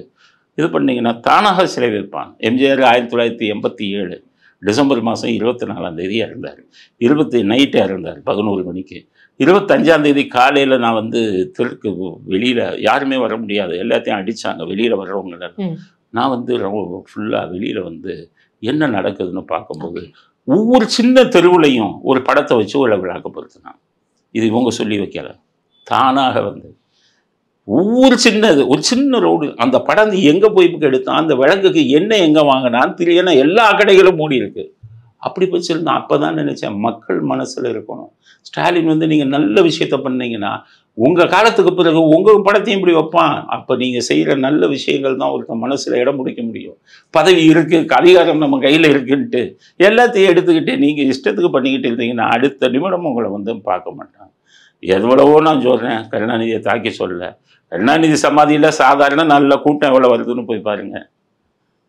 இது பண்ணிங்கன்னா தானாக செலவிப்பான் வைப்பான் எம்ஜிஆர் ஆயிரத்தி தொள்ளாயிரத்தி எண்பத்தி ஏழு டிசம்பர் மாதம் இருபத்தி நாலாம் தேதி இறந்தார் இருபத்தி நைட்டாக இறந்தார் பதினோரு மணிக்கு இருபத்தஞ்சாம் தேதி காலையில் நான் வந்து தெற்கு வெளியில் யாருமே வர முடியாது எல்லாத்தையும் அடித்தாங்க வெளியில் வர்றவங்கள நான் வந்து ரொம்ப ஃபுல்லாக வெளியில் வந்து என்ன நடக்குதுன்னு பார்க்கும்போது ஒவ்வொரு சின்ன தெருவுலையும் ஒரு படத்தை வச்சு உள்ள விழாக்கப்படுத்தினான் இது இவங்க சொல்லி வைக்கல தானாக வந்து ஒவ்வொரு சின்ன இது ஒரு சின்ன ரோடு அந்த படம் எங்கே போய் எடுத்தான் அந்த விலங்குக்கு என்ன எங்கே வாங்கினான்னு தெரியணும் எல்லா கடைகளும் மூடி இருக்குது அப்படி போய் சொல்லி அப்போ தான் நினச்சேன் மக்கள் மனசில் இருக்கணும் ஸ்டாலின் வந்து நீங்கள் நல்ல விஷயத்த பண்ணீங்கன்னா உங்கள் காலத்துக்கு பிறகு உங்கள் படத்தையும் இப்படி வைப்பான் அப்போ நீங்கள் செய்கிற நல்ல விஷயங்கள் தான் ஒருத்த மனசில் இடம் பிடிக்க முடியும் பதவி இருக்குது அதிகாரம் நம்ம கையில் இருக்குன்ட்டு எல்லாத்தையும் எடுத்துக்கிட்டு நீங்கள் இஷ்டத்துக்கு பண்ணிக்கிட்டு இருந்தீங்கன்னா அடுத்த நிமிடம் உங்களை வந்து பார்க்க மாட்டான் எவ்வளவோ நான் சொல்கிறேன் கருணாநிதியை தாக்கி சொல்ல கருணாநிதி சமாதியில் சாதாரண நல்ல கூட்டம் எவ்வளோ வருதுன்னு போய் பாருங்கள்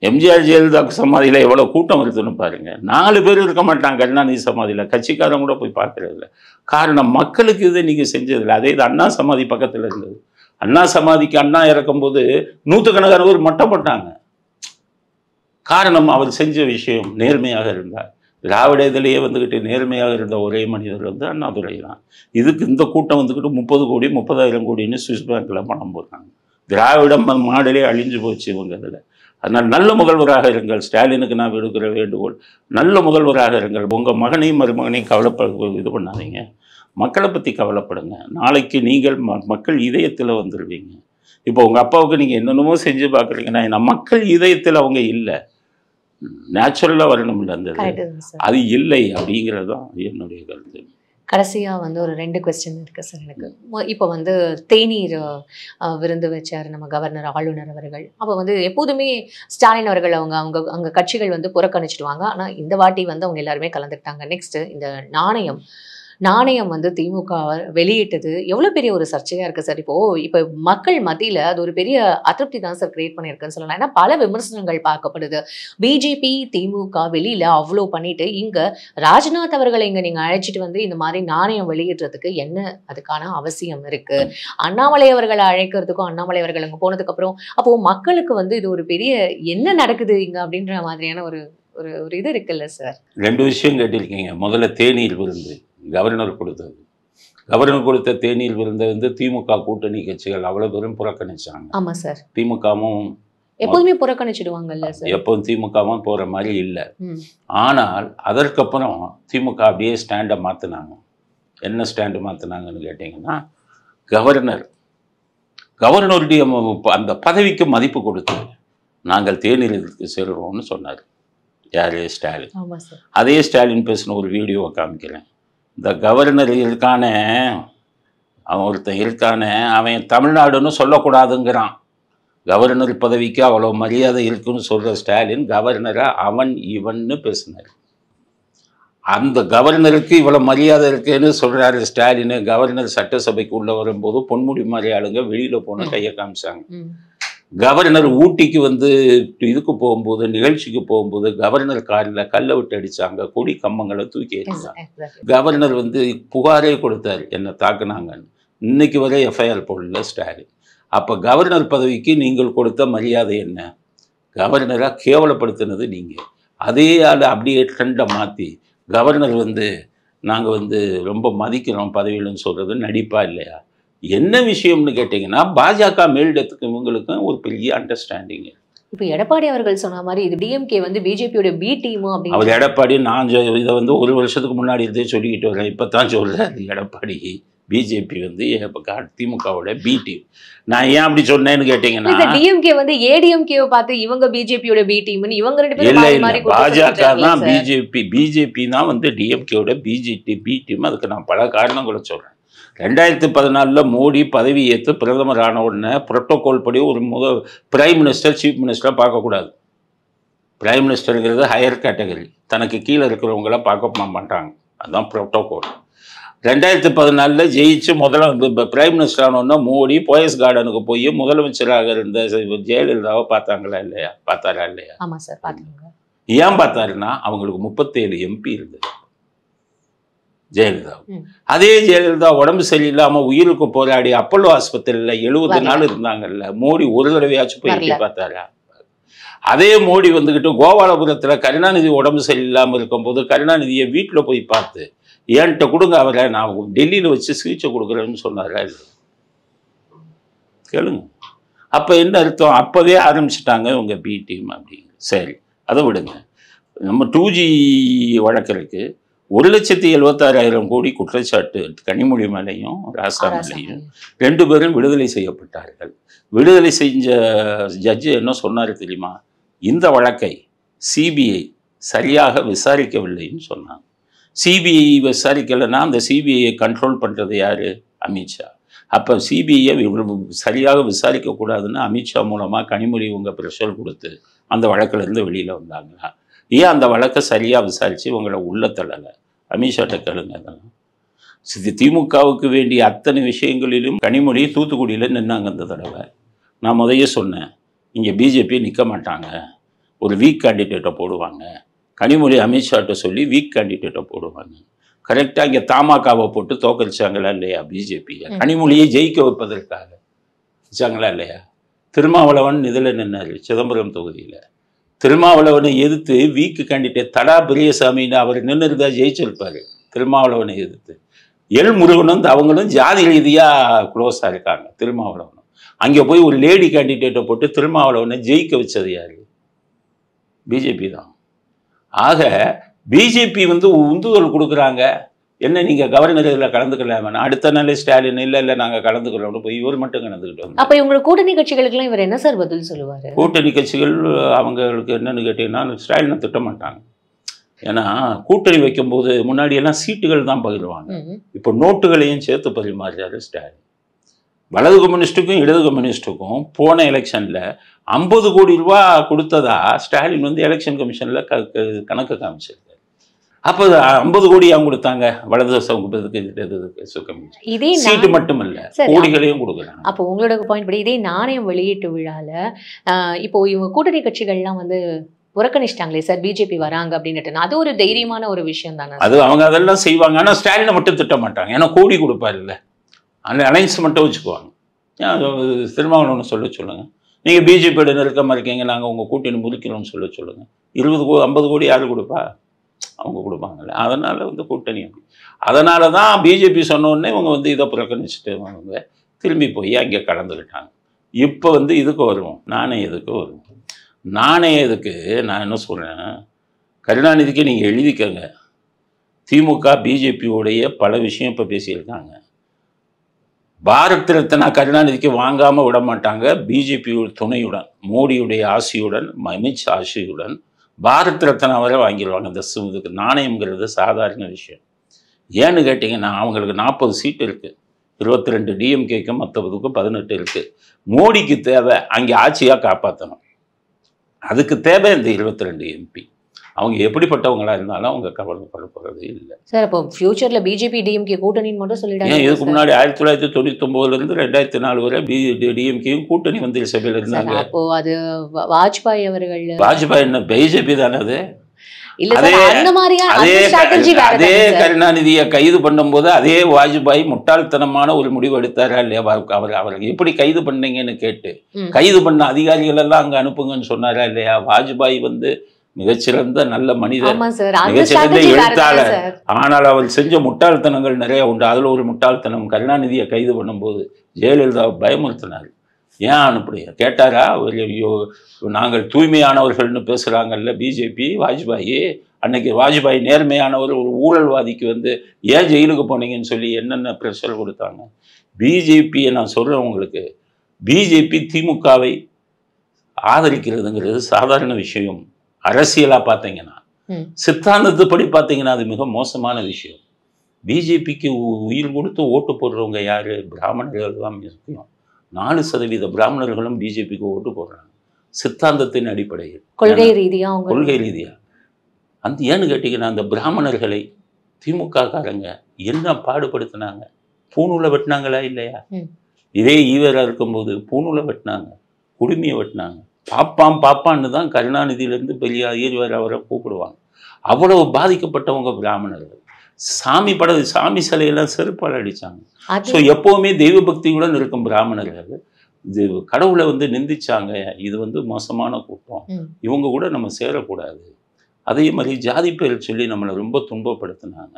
எம்ஜிஆர் ஜெயலலிதாவுக்கு சமாதியில் எவ்வளோ கூட்டம் இருக்குதுன்னு பாருங்கள் நாலு பேர் இருக்க மாட்டாங்க கருணாநிதி சமாதியில் கட்சிக்காரன் கூட போய் பார்க்குறதில்ல காரணம் மக்களுக்கு இதை நீங்கள் செஞ்சதில்லை அதே இது அண்ணா சமாதி பக்கத்தில் இருந்தது அண்ணா சமாதிக்கு அண்ணா இறக்கும்போது நூற்றுக்கணக்கான பேர் மட்டப்பட்டாங்க காரணம் அவர் செஞ்ச விஷயம் நேர்மையாக இருந்தார் திராவிட இதிலேயே வந்துக்கிட்டு நேர்மையாக இருந்த ஒரே மனிதர் வந்து அண்ணாதுரை தான் இதுக்கு இந்த கூட்டம் வந்துக்கிட்டு முப்பது கோடி முப்பதாயிரம் கோடின்னு சுவிஸ் பேங்க்கில் பணம் போடுறாங்க திராவிடம் மாடலே அழிஞ்சு போச்சு இவங்க இதில் அதனால் நல்ல முதல்வராக இருங்கள் ஸ்டாலினுக்கு நான் விடுக்கிற வேண்டுகோள் நல்ல முதல்வராக இருங்கள் உங்கள் மகனையும் மருமகனையும் கவலைப்பட இது பண்ணாதீங்க மக்களை பற்றி கவலைப்படுங்க நாளைக்கு நீங்கள் ம மக்கள் இதயத்தில் வந்துடுவீங்க இப்போ உங்கள் அப்பாவுக்கு நீங்கள் என்னென்னமோ செஞ்சு பார்க்குறீங்கன்னா ஏன்னா மக்கள் இதயத்தில் அவங்க இல்லை நேச்சுரலாக இல்லை அந்த அது இல்லை அப்படிங்கிறது தான் என்னுடைய கருத்து கடைசியாக வந்து ஒரு ரெண்டு கொஸ்டின் இருக்குது சார் எனக்கு இப்போ வந்து தேநீர் விருந்து வச்சார் நம்ம கவர்னர் ஆளுநர் அவர்கள் அப்போ வந்து எப்போதுமே ஸ்டாலின் அவர்கள் அவங்க அவங்க அங்கே கட்சிகள் வந்து புறக்கணிச்சிடுவாங்க ஆனால் இந்த வாட்டி வந்து அவங்க எல்லாருமே கலந்துக்கிட்டாங்க நெக்ஸ்ட்டு இந்த நாணயம் நாணயம் வந்து திமுக வெளியிட்டது எவ்வளோ பெரிய ஒரு சர்ச்சையாக இருக்குது சார் இப்போ இப்போ மக்கள் மத்தியில் அது ஒரு பெரிய அதிருப்தி தான் சார் கிரியேட் பண்ணியிருக்குன்னு சொல்லலாம் ஏன்னா பல விமர்சனங்கள் பார்க்கப்படுது பிஜேபி திமுக வெளியில் அவ்வளோ பண்ணிட்டு இங்கே ராஜ்நாத் அவர்களை இங்கே நீங்கள் அழைச்சிட்டு வந்து இந்த மாதிரி நாணயம் வெளியிடுறதுக்கு என்ன அதுக்கான அவசியம் இருக்குது அண்ணாமலை அவர்களை அழைக்கிறதுக்கும் அண்ணாமலை அவர்கள் அங்கே போனதுக்கப்புறம் அப்போ மக்களுக்கு வந்து இது ஒரு பெரிய என்ன நடக்குது இங்கே அப்படின்ற மாதிரியான ஒரு ஒரு ஒரு இது இருக்குல்ல சார் ரெண்டு விஷயம் கேட்டிருக்கீங்க முதல்ல தேனியில் விருந்து கவர்னர் கொடுத்தது கவர்னர் கொடுத்த தேனியில் விருந்த வந்து திமுக கூட்டணி கட்சிகள் அவ்வளவு பேரும் புறக்கணிச்சாங்க ஆமா சார் திமுகவும் எப்போதுமே புறக்கணிச்சிடுவாங்கல்ல சார் திமுகவும் போற மாதிரி இல்லை ஆனால் அதற்கப்புறம் திமுக அப்படியே ஸ்டாண்டை மாத்தினாங்க என்ன ஸ்டாண்டு மாத்தினாங்கன்னு கேட்டிங்கன்னா கவர்னர் கவர்னருடைய அந்த பதவிக்கு மதிப்பு கொடுத்து நாங்கள் தேனிலத்துக்கு செல்கிறோம்னு சொன்னார் யாரே ஸ்டாலின் அதே ஸ்டாலின் பேசின ஒரு வீடியோவை காமிக்கிறேன் இந்த கவர்னர் இருக்கானே அவன் ஒருத்தன் இருக்கானே அவன் தமிழ்நாடுன்னு சொல்லக்கூடாதுங்கிறான் கவர்னர் பதவிக்கு அவ்வளோ மரியாதை இருக்குன்னு சொல்கிற ஸ்டாலின் கவர்னரை அவன் இவன்னு பேசினார் அந்த கவர்னருக்கு இவ்வளோ மரியாதை இருக்குன்னு சொல்கிறாரு ஸ்டாலின் கவர்னர் சட்டசபைக்கு உள்ளே வரும்போது பொன்முடி மாதிரி ஆளுங்க வெளியில் போன கையை காமிச்சாங்க கவர்னர் ஊட்டிக்கு வந்து இதுக்கு போகும்போது நிகழ்ச்சிக்கு போகும்போது கவர்னர் காரில் கல்லை விட்டு அடித்தாங்க கொடி கம்பங்களை தூக்கி அடித்தாங்க கவர்னர் வந்து புகாரே கொடுத்தாரு என்னை தாக்குனாங்கன்னு இன்னைக்கு வரை எஃப்ஐஆர் போடல ஸ்டாலின் அப்போ கவர்னர் பதவிக்கு நீங்கள் கொடுத்த மரியாதை என்ன கவர்னராக கேவலப்படுத்தினது நீங்கள் அதே ஆள் அப்படியே ட்ரெண்டை மாற்றி கவர்னர் வந்து நாங்கள் வந்து ரொம்ப மதிக்கிறோம் பதவியில்னு சொல்கிறது நடிப்பா இல்லையா என்ன விஷயம்னு கேட்டிங்கன்னா பாஜக மேலிடத்துக்கு இவங்களுக்கும் ஒரு பெரிய அண்டர்ஸ்டாண்டிங் இப்போ எடப்பாடி அவர்கள் சொன்ன மாதிரி இது டிஎம்கே வந்து பிஜேபியோட பி டீம் அப்படின்னு அவர் எடப்பாடி நான் இதை வந்து ஒரு வருஷத்துக்கு முன்னாடி இதே சொல்லிக்கிட்டு வரேன் இப்போ தான் சொல்கிறேன் எடப்பாடி பிஜேபி வந்து திமுகவோட பி டீம் நான் ஏன் அப்படி சொன்னேன்னு கேட்டீங்கன்னா டிஎம்கே வந்து ஏடிஎம்கேவை பார்த்து இவங்க பிஜேபியோட பி டீம்னு இவங்க ரெண்டு பாஜக தான் பிஜேபி பிஜேபி தான் வந்து டிஎம்கேவோட பிஜேபி பி டீம் அதுக்கு நான் பல காரணங்களை சொல்கிறேன் ரெண்டாயிரத்தி பதினாலில் மோடி பதவி ஏற்று பிரதமர் ஆன உடனே புரோட்டோகால் படி ஒரு முத பிரைம் மினிஸ்டர் சீஃப் மினிஸ்டராக பார்க்கக்கூடாது பிரைம் மினிஸ்டருங்கிறது ஹையர் கேட்டகரி தனக்கு கீழே இருக்கிறவங்களாம் பார்க்க பண்ணுறாங்க அதுதான் புரோட்டோகால் ரெண்டாயிரத்தி பதினாலில் ஜெயிச்சு முதல பிரைம் மினிஸ்டர் ஆனோன்னா மோடி போயஸ் கார்டனுக்கு போய் முதலமைச்சராக இருந்த ஜெயலலிதாவை பார்த்தாங்களா இல்லையா பார்த்தாரா இல்லையா ஆமாம் சார் ஏன் பார்த்தாருன்னா அவங்களுக்கு முப்பத்தேழு எம்பி இருந்தது ஜெயலலிதா அதே ஜெயலலிதா உடம்பு சரியில்லாமல் உயிருக்கு போராடி அப்பல்லோ ஆஸ்பத்திரியில் எழுபது நாள் இருந்தாங்கல்ல மோடி ஒரு தடவையாச்சும் போய் எட்டி பார்த்தாரா அதே மோடி வந்துக்கிட்டு கோபாலபுரத்தில் கருணாநிதி உடம்பு சரியில்லாமல் இருக்கும்போது கருணாநிதியை வீட்டில் போய் பார்த்து என்கிட்ட கொடுங்க அவரை நான் டெல்லியில் வச்சு சிகிச்சை கொடுக்குறேன்னு சொன்னாரா கேளுங்க அப்போ என்ன அர்த்தம் அப்போவே ஆரம்பிச்சிட்டாங்க உங்கள் பி டீம் அப்படிங்க சரி அதை விடுங்க நம்ம டூ ஜி வழக்கு ஒரு லட்சத்தி எழுபத்தாறாயிரம் கோடி குற்றச்சாட்டு கனிமொழி மேலேயும் ராசா ரெண்டு பேரும் விடுதலை செய்யப்பட்டார்கள் விடுதலை செஞ்ச ஜட்ஜு என்ன சொன்னார் தெரியுமா இந்த வழக்கை சிபிஐ சரியாக விசாரிக்கவில்லைன்னு சொன்னாங்க சிபிஐ விசாரிக்கலைன்னா அந்த சிபிஐயை கண்ட்ரோல் பண்ணுறது யார் அமித்ஷா அப்போ சிபிஐயை சரியாக விசாரிக்கக்கூடாதுன்னு அமித்ஷா மூலமாக கனிமொழி இவங்க ப்ரெஷர் கொடுத்து அந்த வழக்கிலேருந்து வெளியில் வந்தாங்களா ஏன் அந்த வழக்கை சரியாக விசாரித்து உங்களை உள்ள தள்ளலை அமித்ஷாட்ட கேளுங்க அதெல்லாம் திமுகவுக்கு வேண்டிய அத்தனை விஷயங்களிலும் கனிமொழி தூத்துக்குடியில் நின்னாங்க அந்த தடவை நான் முதைய சொன்னேன் இங்கே பிஜேபி நிற்க மாட்டாங்க ஒரு வீக் கேண்டிடேட்டை போடுவாங்க கனிமொழி அமித்ஷாட்ட சொல்லி வீக் கேண்டிடேட்டை போடுவாங்க கரெக்டாக இங்கே தாமாகாவை போட்டு தோக்கடிச்சாங்களா இல்லையா பிஜேபி கனிமொழியை ஜெயிக்க வைப்பதற்காக வச்சாங்களா இல்லையா திருமாவளவன் இதில் நின்னார் சிதம்பரம் தொகுதியில் திருமாவளவனை எதிர்த்து வீக்கு கேண்டிடேட் தடா பெரியசாமின்னு அவர் நின்று இருந்தால் ஜெயிச்சிருப்பார் திருமாவளவனை எதிர்த்து எல் முருகனும் வந்து அவங்களும் ஜாதி ரீதியாக க்ளோஸாக இருக்காங்க திருமாவளவனும் அங்கே போய் ஒரு லேடி கேண்டிடேட்டை போட்டு திருமாவளவனை ஜெயிக்க வச்சது யார் பிஜேபி தான் ஆக பிஜேபி வந்து உந்துதல் கொடுக்குறாங்க என்ன நீங்க கவர்னர் இதுல கலந்துக்கலாமே அடுத்த நாளே ஸ்டாலின் இல்ல இல்ல நாங்க கலந்துக்கிறோம் போய் இவர் மட்டும் கலந்துக்கிட்டோம் அப்போ இவங்க கூட்டணி கட்சிகளுக்கு இவர் என்ன சார் பதில் சொல்லுவாரு கூட்டணி கட்சிகள் அவங்களுக்கு என்னன்னு கேட்டிங்கன்னா ஸ்டாலின் திட்ட மாட்டாங்க ஏன்னா கூட்டணி வைக்கும் போது முன்னாடி எல்லாம் சீட்டுகள் தான் பகிர்வாங்க இப்போ நோட்டுகளையும் சேர்த்து பரிமாறுறாரு ஸ்டாலின் வலது கம்யூனிஸ்டுக்கும் இடது கம்யூனிஸ்டுக்கும் போன எலெக்ஷனில் ஐம்பது கோடி ரூபா கொடுத்ததா ஸ்டாலின் வந்து எலெக்ஷன் கமிஷனில் க கணக்கு காமிச்சிருக்கு அப்போ ஐம்பது கோடி அவங்க கொடுத்தாங்க வலதுசாரி இதே சீட்டு மட்டும் இல்லை கோடிகளையும் கொடுக்குறாங்க அப்போ உங்களோட பாயிண்ட் படி இதே நாணயம் வெளியீட்டு விழால இப்போ இவங்க கூட்டணி கட்சிகள்லாம் வந்து புறக்கணிச்சிட்டாங்களே சார் பிஜேபி வராங்க அப்படின்னு அது ஒரு தைரியமான ஒரு விஷயம் தானே அது அவங்க அதெல்லாம் செய்வாங்க ஆனால் ஸ்டாலினை மட்டும் திட்ட மாட்டாங்க ஏன்னா கோடி கொடுப்பார் இல்லை அந்த அலைன்ஸ் மட்டும் வச்சுக்குவாங்க திருமாவளவன் ஒன்று சொல்ல சொல்லுங்கள் நீங்கள் பிஜேபியோட நெருக்கமாக இருக்கீங்க நாங்கள் உங்கள் கூட்டின்னு முடிக்கணும்னு சொல்ல சொல்லுங்கள் இருபது கோ ஐம்பது கோடி யார் கொடுப்பா அவங்க கொடுப்பாங்கல்ல அதனால் வந்து கூட்டணி அப்படி அதனால தான் பிஜேபி சொன்னோடனே இவங்க வந்து இதை புறக்கணிச்சுட்டு வாங்க திரும்பி போய் அங்கே கலந்துக்கிட்டாங்க இப்போ வந்து இதுக்கு வருவோம் நாணய இதுக்கு வருவோம் நாணய இதுக்கு நான் என்ன சொல்கிறேன் கருணாநிதிக்கு நீங்கள் எழுதிக்கங்க திமுக பிஜேபியோடைய பல விஷயம் இப்போ பேசியிருக்காங்க பாரத் ரத்னா கருணாநிதிக்கு வாங்காமல் விட மாட்டாங்க பிஜேபியோட துணையுடன் மோடியுடைய ஆசையுடன் அமித்ஷா ஆசையுடன் பாரத் ரத்னா வரை வாங்கிடுவாங்க இந்த இதுக்கு நாணயம்ங்கிறது சாதாரண விஷயம் ஏன்னு கேட்டிங்கன்னா அவங்களுக்கு நாற்பது சீட்டு இருக்குது இருபத்தி ரெண்டு டிஎம்கேக்கும் மற்றதுக்கும் பதினெட்டு இருக்குது மோடிக்கு தேவை அங்கே ஆட்சியாக காப்பாற்றணும் அதுக்கு தேவை இந்த இருபத்தி ரெண்டு எம்பி அவங்க எப்படிப்பட்டவங்களா இருந்தாலும் அவங்க கவலை பண்ண இல்லை சார் இப்போ ஃபியூச்சர்ல பிஜேபி டிஎம்கே கூட்டணி மட்டும் சொல்லிட்டாங்க இதுக்கு முன்னாடி ஆயிரத்தி தொள்ளாயிரத்தி தொண்ணூத்தி ஒன்பதுல இருந்து ரெண்டாயிரத்தி நாலு வரை பிஜேபி டிஎம்கே கூட்டணி வந்து சபையில் இருந்தாங்க அப்போ அது வாஜ்பாய் அவர்கள் வாஜ்பாய் என்ன பிஜேபி தானே அது அதே கருணாநிதியை கைது பண்ணும்போது அதே வாஜ்பாய் முட்டாள்தனமான ஒரு முடிவு எடுத்தாரா இல்லையா அவர் அவர் எப்படி கைது பண்ணீங்கன்னு கேட்டு கைது பண்ண அதிகாரிகள் எல்லாம் அங்க அனுப்புங்கன்னு சொன்னாரா இல்லையா வாஜ்பாய் வந்து மிகச்சிறந்த நல்ல மனிதர் மிகச்சிறந்த எழுத்தாளர் ஆனால் அவள் செஞ்ச முட்டாள்தனங்கள் நிறைய உண்டு அதில் ஒரு முட்டாள்தனம் கருணாநிதியை கைது பண்ணும்போது ஜெயலலிதா பயமுறுத்தினார் ஏன் அனுப்புறீங்க கேட்டாரா அவர் ஐயோ நாங்கள் தூய்மையானவர்கள்னு பேசுகிறாங்கல்ல பிஜேபி வாஜ்பாயி அன்னைக்கு வாஜ்பாய் நேர்மையானவர் ஒரு ஊழல்வாதிக்கு வந்து ஏன் ஜெயிலுக்கு போனீங்கன்னு சொல்லி என்னென்ன பிரஷர் கொடுத்தாங்க பிஜேபியை நான் சொல்கிறேன் உங்களுக்கு பிஜேபி திமுகவை ஆதரிக்கிறதுங்கிறது சாதாரண விஷயம் பாத்தீங்கன்னா பார்த்தீங்கன்னா சித்தாந்தத்துப்படி பார்த்தீங்கன்னா அது மிக மோசமான விஷயம் பிஜேபிக்கு உயிர் கொடுத்து ஓட்டு போடுறவங்க யாரு பிராமணர்கள் தான் முக்கியம் நாலு சதவீத பிராமணர்களும் பிஜேபிக்கு ஓட்டு போடுறாங்க சித்தாந்தத்தின் அடிப்படையில் கொள்கை ரீதியா கொள்கை ரீதியா அந்த ஏன்னு கேட்டீங்கன்னா அந்த பிராமணர்களை திமுக காரங்க என்ன பாடுபடுத்தினாங்க பூணூலை வெட்டினாங்களா இல்லையா இதே ஈவராக இருக்கும்போது பூணூலை வெட்டினாங்க குடுமையை வெட்டினாங்க பாப்பான் பாப்பான்னு தான் கருணாநிதியிலேருந்து பெரிய ஐயர்வர் அவரை கூப்பிடுவாங்க அவ்வளவு பாதிக்கப்பட்டவங்க பிராமணர்கள் சாமி பட சாமி சிலையெல்லாம் செருப்பால் அடித்தாங்க ஸோ எப்போவுமே தெய்வ பக்தியுடன் இருக்கும் பிராமணர்கள் இது கடவுளை வந்து நிந்திச்சாங்க இது வந்து மோசமான கூட்டம் இவங்க கூட நம்ம சேரக்கூடாது அதே மாதிரி ஜாதி பேர் சொல்லி நம்மளை ரொம்ப துன்பப்படுத்தினாங்க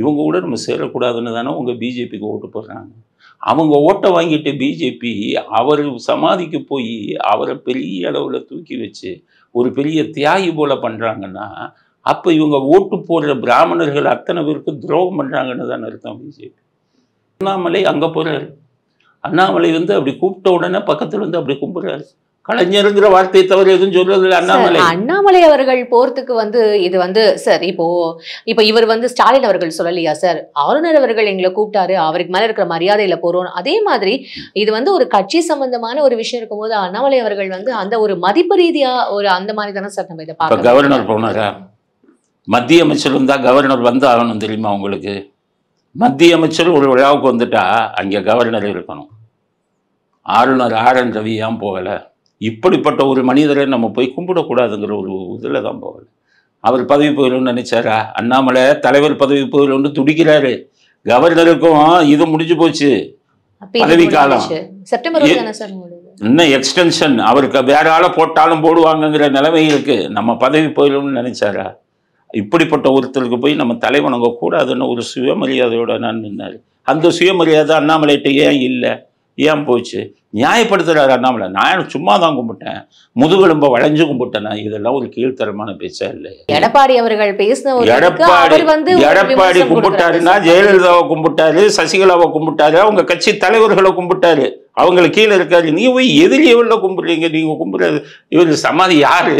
இவங்க கூட நம்ம சேரக்கூடாதுன்னு தானே உங்கள் பிஜேபிக்கு ஓட்டு போடுறாங்க அவங்க ஓட்டை வாங்கிட்டு பிஜேபி அவர் சமாதிக்கு போய் அவரை பெரிய அளவில் தூக்கி வச்சு ஒரு பெரிய தியாகி போல பண்ணுறாங்கன்னா அப்போ இவங்க ஓட்டு போடுற பிராமணர்கள் அத்தனை பேருக்கு துரோகம் பண்ணுறாங்கன்னு தான் அர்த்தம் பிஜேபி அண்ணாமலை அங்கே போகிறாரு அண்ணாமலை வந்து அப்படி கூப்பிட்ட உடனே பக்கத்தில் வந்து அப்படி கும்பிட்றாரு கலைஞருங்கிற வார்த்தையை தவிர எதுவும் சொல்றதில்ல அண்ணாமலை அண்ணாமலை அவர்கள் போறதுக்கு வந்து இது வந்து சார் இப்போ இப்போ இவர் வந்து ஸ்டாலின் அவர்கள் சொல்லலையா சார் ஆளுநர் அவர்கள் எங்களை கூப்பிட்டாரு அவருக்கு மேலே இருக்கிற மரியாதையில் போறோம் அதே மாதிரி இது வந்து ஒரு கட்சி சம்பந்தமான ஒரு விஷயம் இருக்கும்போது அண்ணாமலை அவர்கள் வந்து அந்த ஒரு மதிப்பு ரீதியா ஒரு அந்த மாதிரி தானே சார் நம்ம இதை பார்க்க கவர்னர் போனாரா மத்திய அமைச்சர் இருந்தால் கவர்னர் வந்து ஆகணும் தெரியுமா உங்களுக்கு மத்திய அமைச்சர் ஒரு விழாவுக்கு வந்துட்டா அங்கே கவர்னர் இருக்கணும் ஆளுநர் ஆர் என் ரவி ஏன் போகலை இப்படிப்பட்ட ஒரு மனிதரை நம்ம போய் கும்பிடக்கூடாதுங்கிற ஒரு இதில் தான் போகல அவர் பதவி போயிடும்னு நினைச்சாரா அண்ணாமலை தலைவர் பதவி போயிடும்னு துடிக்கிறாரு கவர்னருக்கும் இது முடிஞ்சு போச்சு பதவி காலம் இன்னும் எக்ஸ்டென்ஷன் அவருக்கு வேற ஆள போட்டாலும் போடுவாங்கங்கிற நிலைமை இருக்கு நம்ம பதவி போயிடும்னு நினைச்சாரா இப்படிப்பட்ட ஒருத்தருக்கு போய் நம்ம தலைவணங்க கூடாதுன்னு ஒரு சுயமரியாதையோட நான் நின்னாரு அந்த சுயமரியாதை அண்ணாமலைகிட்ட ஏன் இல்லை ஏன் போச்சு நியாயப்படுத்துகிறாரு அண்ணாமலை நான் சும்மா தான் கும்பிட்டேன் முதுகெலும்ப வளைஞ்சு கும்பிட்டேன் இதெல்லாம் ஒரு கீழ்த்தரமான பேச்சா இல்லை எடப்பாடி அவர்கள் பேசின எடப்பாடி வந்து எடப்பாடி கும்பிட்டாருன்னா ஜெயலலிதாவை கும்பிட்டாரு சசிகலாவை கும்பிட்டாரு அவங்க கட்சி தலைவர்களை கும்பிட்டாரு அவங்களுக்கு கீழே இருக்காரு நீ போய் எதிரி எவ்வளவு கும்பிடுறீங்க நீங்க கும்பிடுறது இவரு சமாதி யாரு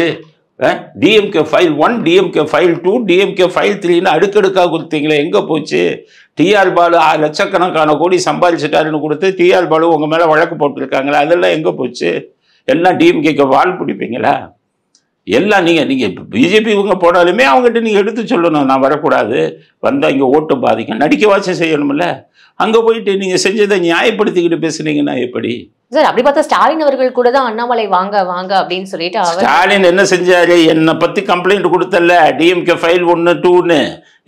DMK file one DMK file two DMK file த்ரீன்னு அடுக்கடுக்காக கொடுத்தீங்களே எங்கே போச்சு டிஆர் பாலு லட்சக்கணக்கான கோடி சம்பாதிச்சிட்டாருன்னு கொடுத்து டிஆர் பாலு உங்கள் மேலே வழக்கு போட்டிருக்காங்களே அதெல்லாம் எங்கே போச்சு எல்லாம் டிஎம்கேக்கு வால் பிடிப்பீங்களா எல்லாம் நீங்கள் நீங்கள் பிஜேபி இவங்க போனாலுமே அவங்ககிட்ட நீங்கள் எடுத்து சொல்லணும் நான் வரக்கூடாது வந்தால் இங்கே ஓட்டு பாதிக்க நடிக்க வாசி செய்யணும்ல அங்கே போயிட்டு நீங்கள் செஞ்சதை நியாயப்படுத்திக்கிட்டு பேசுனீங்கன்னா எப்படி சார் அப்படி பார்த்தா ஸ்டாலின் அவர்கள் கூட தான் அண்ணாமலை வாங்க வாங்க அப்படின்னு சொல்லிட்டு ஸ்டாலின் என்ன செஞ்சாரு என்னை பற்றி கம்ப்ளைண்ட் கொடுத்தல டிஎம்கே ஃபைல் ஒன்று டூன்னு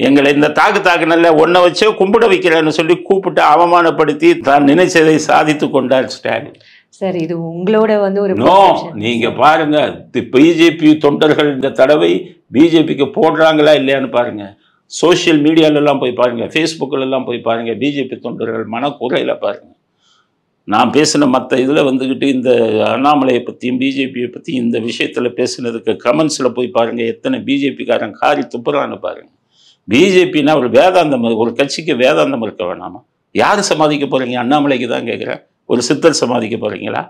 எங்களை இந்த தாக்கு தாக்குனல்ல ஒன்றை வச்சே கும்பிட வைக்கிறேன்னு சொல்லி கூப்பிட்டு அவமானப்படுத்தி தான் நினைச்சதை சாதித்து கொண்டார் ஸ்டாலின் சார் இது உங்களோட வந்து ஒரு நீங்க பாருங்க பிஜேபி தொண்டர்கள் இந்த தடவை பிஜேபிக்கு போடுறாங்களா இல்லையான்னு பாருங்க சோசியல் மீடியாலெல்லாம் போய் பாருங்க பாருங்கள் எல்லாம் போய் பாருங்க பிஜேபி தொண்டர்கள் மனக்குறையில் பாருங்க நான் பேசின மற்ற இதில் வந்துக்கிட்டு இந்த அண்ணாமலையை பற்றியும் பிஜேபியை பற்றியும் இந்த விஷயத்தில் பேசினதுக்கு கமெண்ட்ஸில் போய் பாருங்கள் எத்தனை பிஜேபிக்காரன் காரி துப்புறான்னு பாருங்கள் பிஜேபின்னா ஒரு வேதாந்தம் ஒரு கட்சிக்கு வேதாந்தம் இருக்க வேணாமா யார் சமாளிக்க போகிறீங்க அண்ணாமலைக்கு தான் கேட்குறேன் ஒரு சித்தர் சமாதிக்க போகிறீங்களா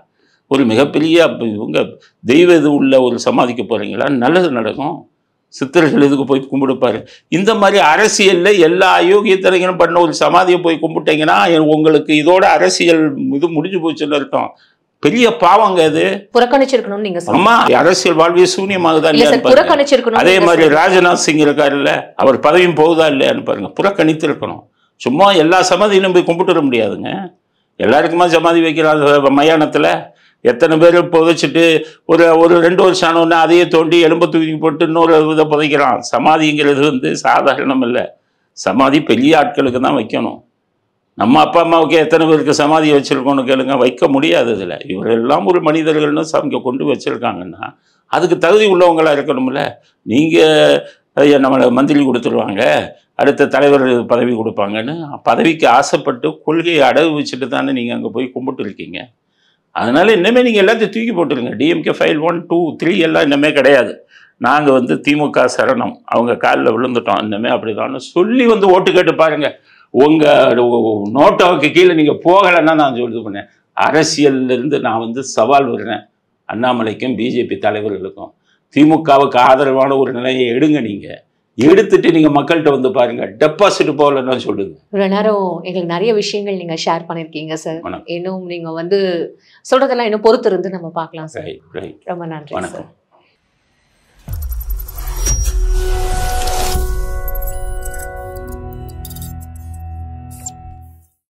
ஒரு மிகப்பெரிய இவங்க தெய்வ இது உள்ள ஒரு சமாதிக்க போகிறீங்களா நல்லது நடக்கும் சித்தர்கள் இதுக்கு போய் கும்பிடுப்பாரு இந்த மாதிரி அரசியலில் எல்லா அயோக்கியத்தனைகளும் பண்ண ஒரு சமாதியை போய் கும்பிட்டீங்கன்னா உங்களுக்கு இதோட அரசியல் இது முடிஞ்சு போச்சுன்னு இருக்கோம் பெரிய பாவங்க அது புறக்கணிச்சிருக்கணும் நீங்க அரசியல் வாழ்விய சூன்யமாக தான் புறக்கணிச்சிருக்கணும் அதே மாதிரி ராஜ்நாத் சிங் இல்ல அவர் பதவியும் போகுதா இல்லையான்னு பாருங்க புறக்கணித்து இருக்கணும் சும்மா எல்லா சமாதியிலும் போய் கும்பிட்டு முடியாதுங்க எல்லாருக்குமா சமாதி அந்த மயானத்தில் எத்தனை பேர் புதைச்சிட்டு ஒரு ஒரு ரெண்டு வருஷம் ஆனோடனே அதையே தோண்டி எலும்பு தூக்கி போட்டு இன்னொரு இதை புதைக்கிறான் சமாதிங்கிறது வந்து சாதாரணம் இல்லை சமாதி பெரிய ஆட்களுக்கு தான் வைக்கணும் நம்ம அப்பா அம்மாவுக்கு எத்தனை பேருக்கு சமாதி வச்சுருக்கோன்னு கேளுங்க வைக்க முடியாது இதில் இவரெல்லாம் ஒரு மனிதர்கள்னு சமைக்க கொண்டு வச்சுருக்காங்கன்னா அதுக்கு தகுதி உள்ளவங்களாக இருக்கணும்ல நீங்கள் நம்மளை மந்திரி கொடுத்துருவாங்க அடுத்த தலைவர் பதவி கொடுப்பாங்கன்னு பதவிக்கு ஆசைப்பட்டு கொள்கையை அடகு வச்சுட்டு தானே நீங்கள் அங்கே போய் கும்பிட்டு இருக்கீங்க அதனால் இன்னமே நீங்கள் எல்லாத்தையும் தூக்கி போட்டுருங்க DMK file one two three எல்லாம் இன்னமே கிடையாது நாங்கள் வந்து திமுக சரணம் அவங்க காலில் விழுந்துட்டோம் இன்னமே அப்படி தான் சொல்லி வந்து ஓட்டு கேட்டு பாருங்கள் உங்கள் நோட்டோவுக்கு கீழே நீங்கள் போகலைன்னா நான் சொல்லி பண்ணேன் அரசியல்லேருந்து நான் வந்து சவால் விடுறேன் அண்ணாமலைக்கும் பிஜேபி தலைவர்களுக்கும் திமுகவுக்கு ஆதரவான ஒரு நிலையை எடுங்க நீங்கள் எடுத்துட்டு நீங்க மக்கள்கிட்ட வந்து பாருங்க டெபாசிட் போகலன்னு சொல்லுங்க இவ்வளவு நேரம் எங்களுக்கு நிறைய விஷயங்கள் நீங்க ஷேர் பண்ணிருக்கீங்க சார் இன்னும் நீங்க வந்து சொல்றதெல்லாம் இன்னும் பொறுத்து இருந்து நம்ம பார்க்கலாம் சார் ரொம்ப நன்றி வணக்கம்